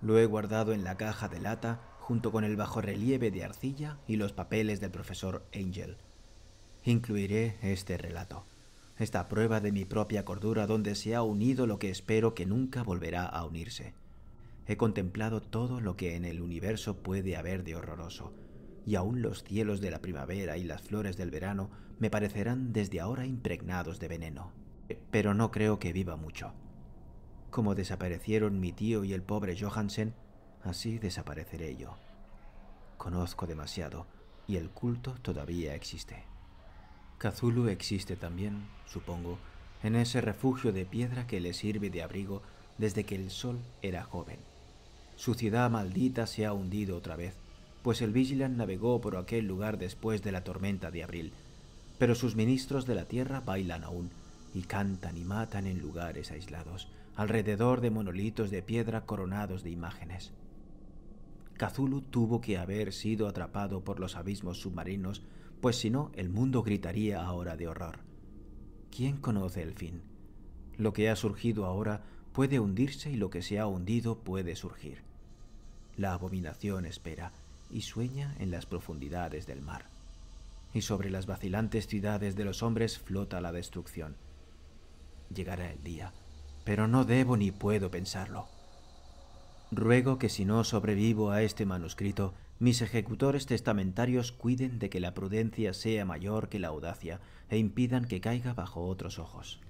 S1: Lo he guardado en la caja de lata junto con el bajorrelieve de arcilla y los papeles del profesor Angel. Incluiré este relato, esta prueba de mi propia cordura donde se ha unido lo que espero que nunca volverá a unirse. He contemplado todo lo que en el universo puede haber de horroroso, y aún los cielos de la primavera y las flores del verano me parecerán desde ahora impregnados de veneno. Pero no creo que viva mucho. Como desaparecieron mi tío y el pobre Johansen, así desapareceré yo. Conozco demasiado y el culto todavía existe. Kazulu existe también, supongo, en ese refugio de piedra que le sirve de abrigo desde que el sol era joven. Su ciudad maldita se ha hundido otra vez, pues el vigilante navegó por aquel lugar después de la tormenta de abril, pero sus ministros de la tierra bailan aún y cantan y matan en lugares aislados, alrededor de monolitos de piedra coronados de imágenes. Cthulhu tuvo que haber sido atrapado por los abismos submarinos, pues si no, el mundo gritaría ahora de horror. ¿Quién conoce el fin? Lo que ha surgido ahora puede hundirse y lo que se ha hundido puede surgir. La abominación espera y sueña en las profundidades del mar. Y sobre las vacilantes ciudades de los hombres flota la destrucción. Llegará el día pero no debo ni puedo pensarlo. Ruego que si no sobrevivo a este manuscrito, mis ejecutores testamentarios cuiden de que la prudencia sea mayor que la audacia e impidan que caiga bajo otros ojos.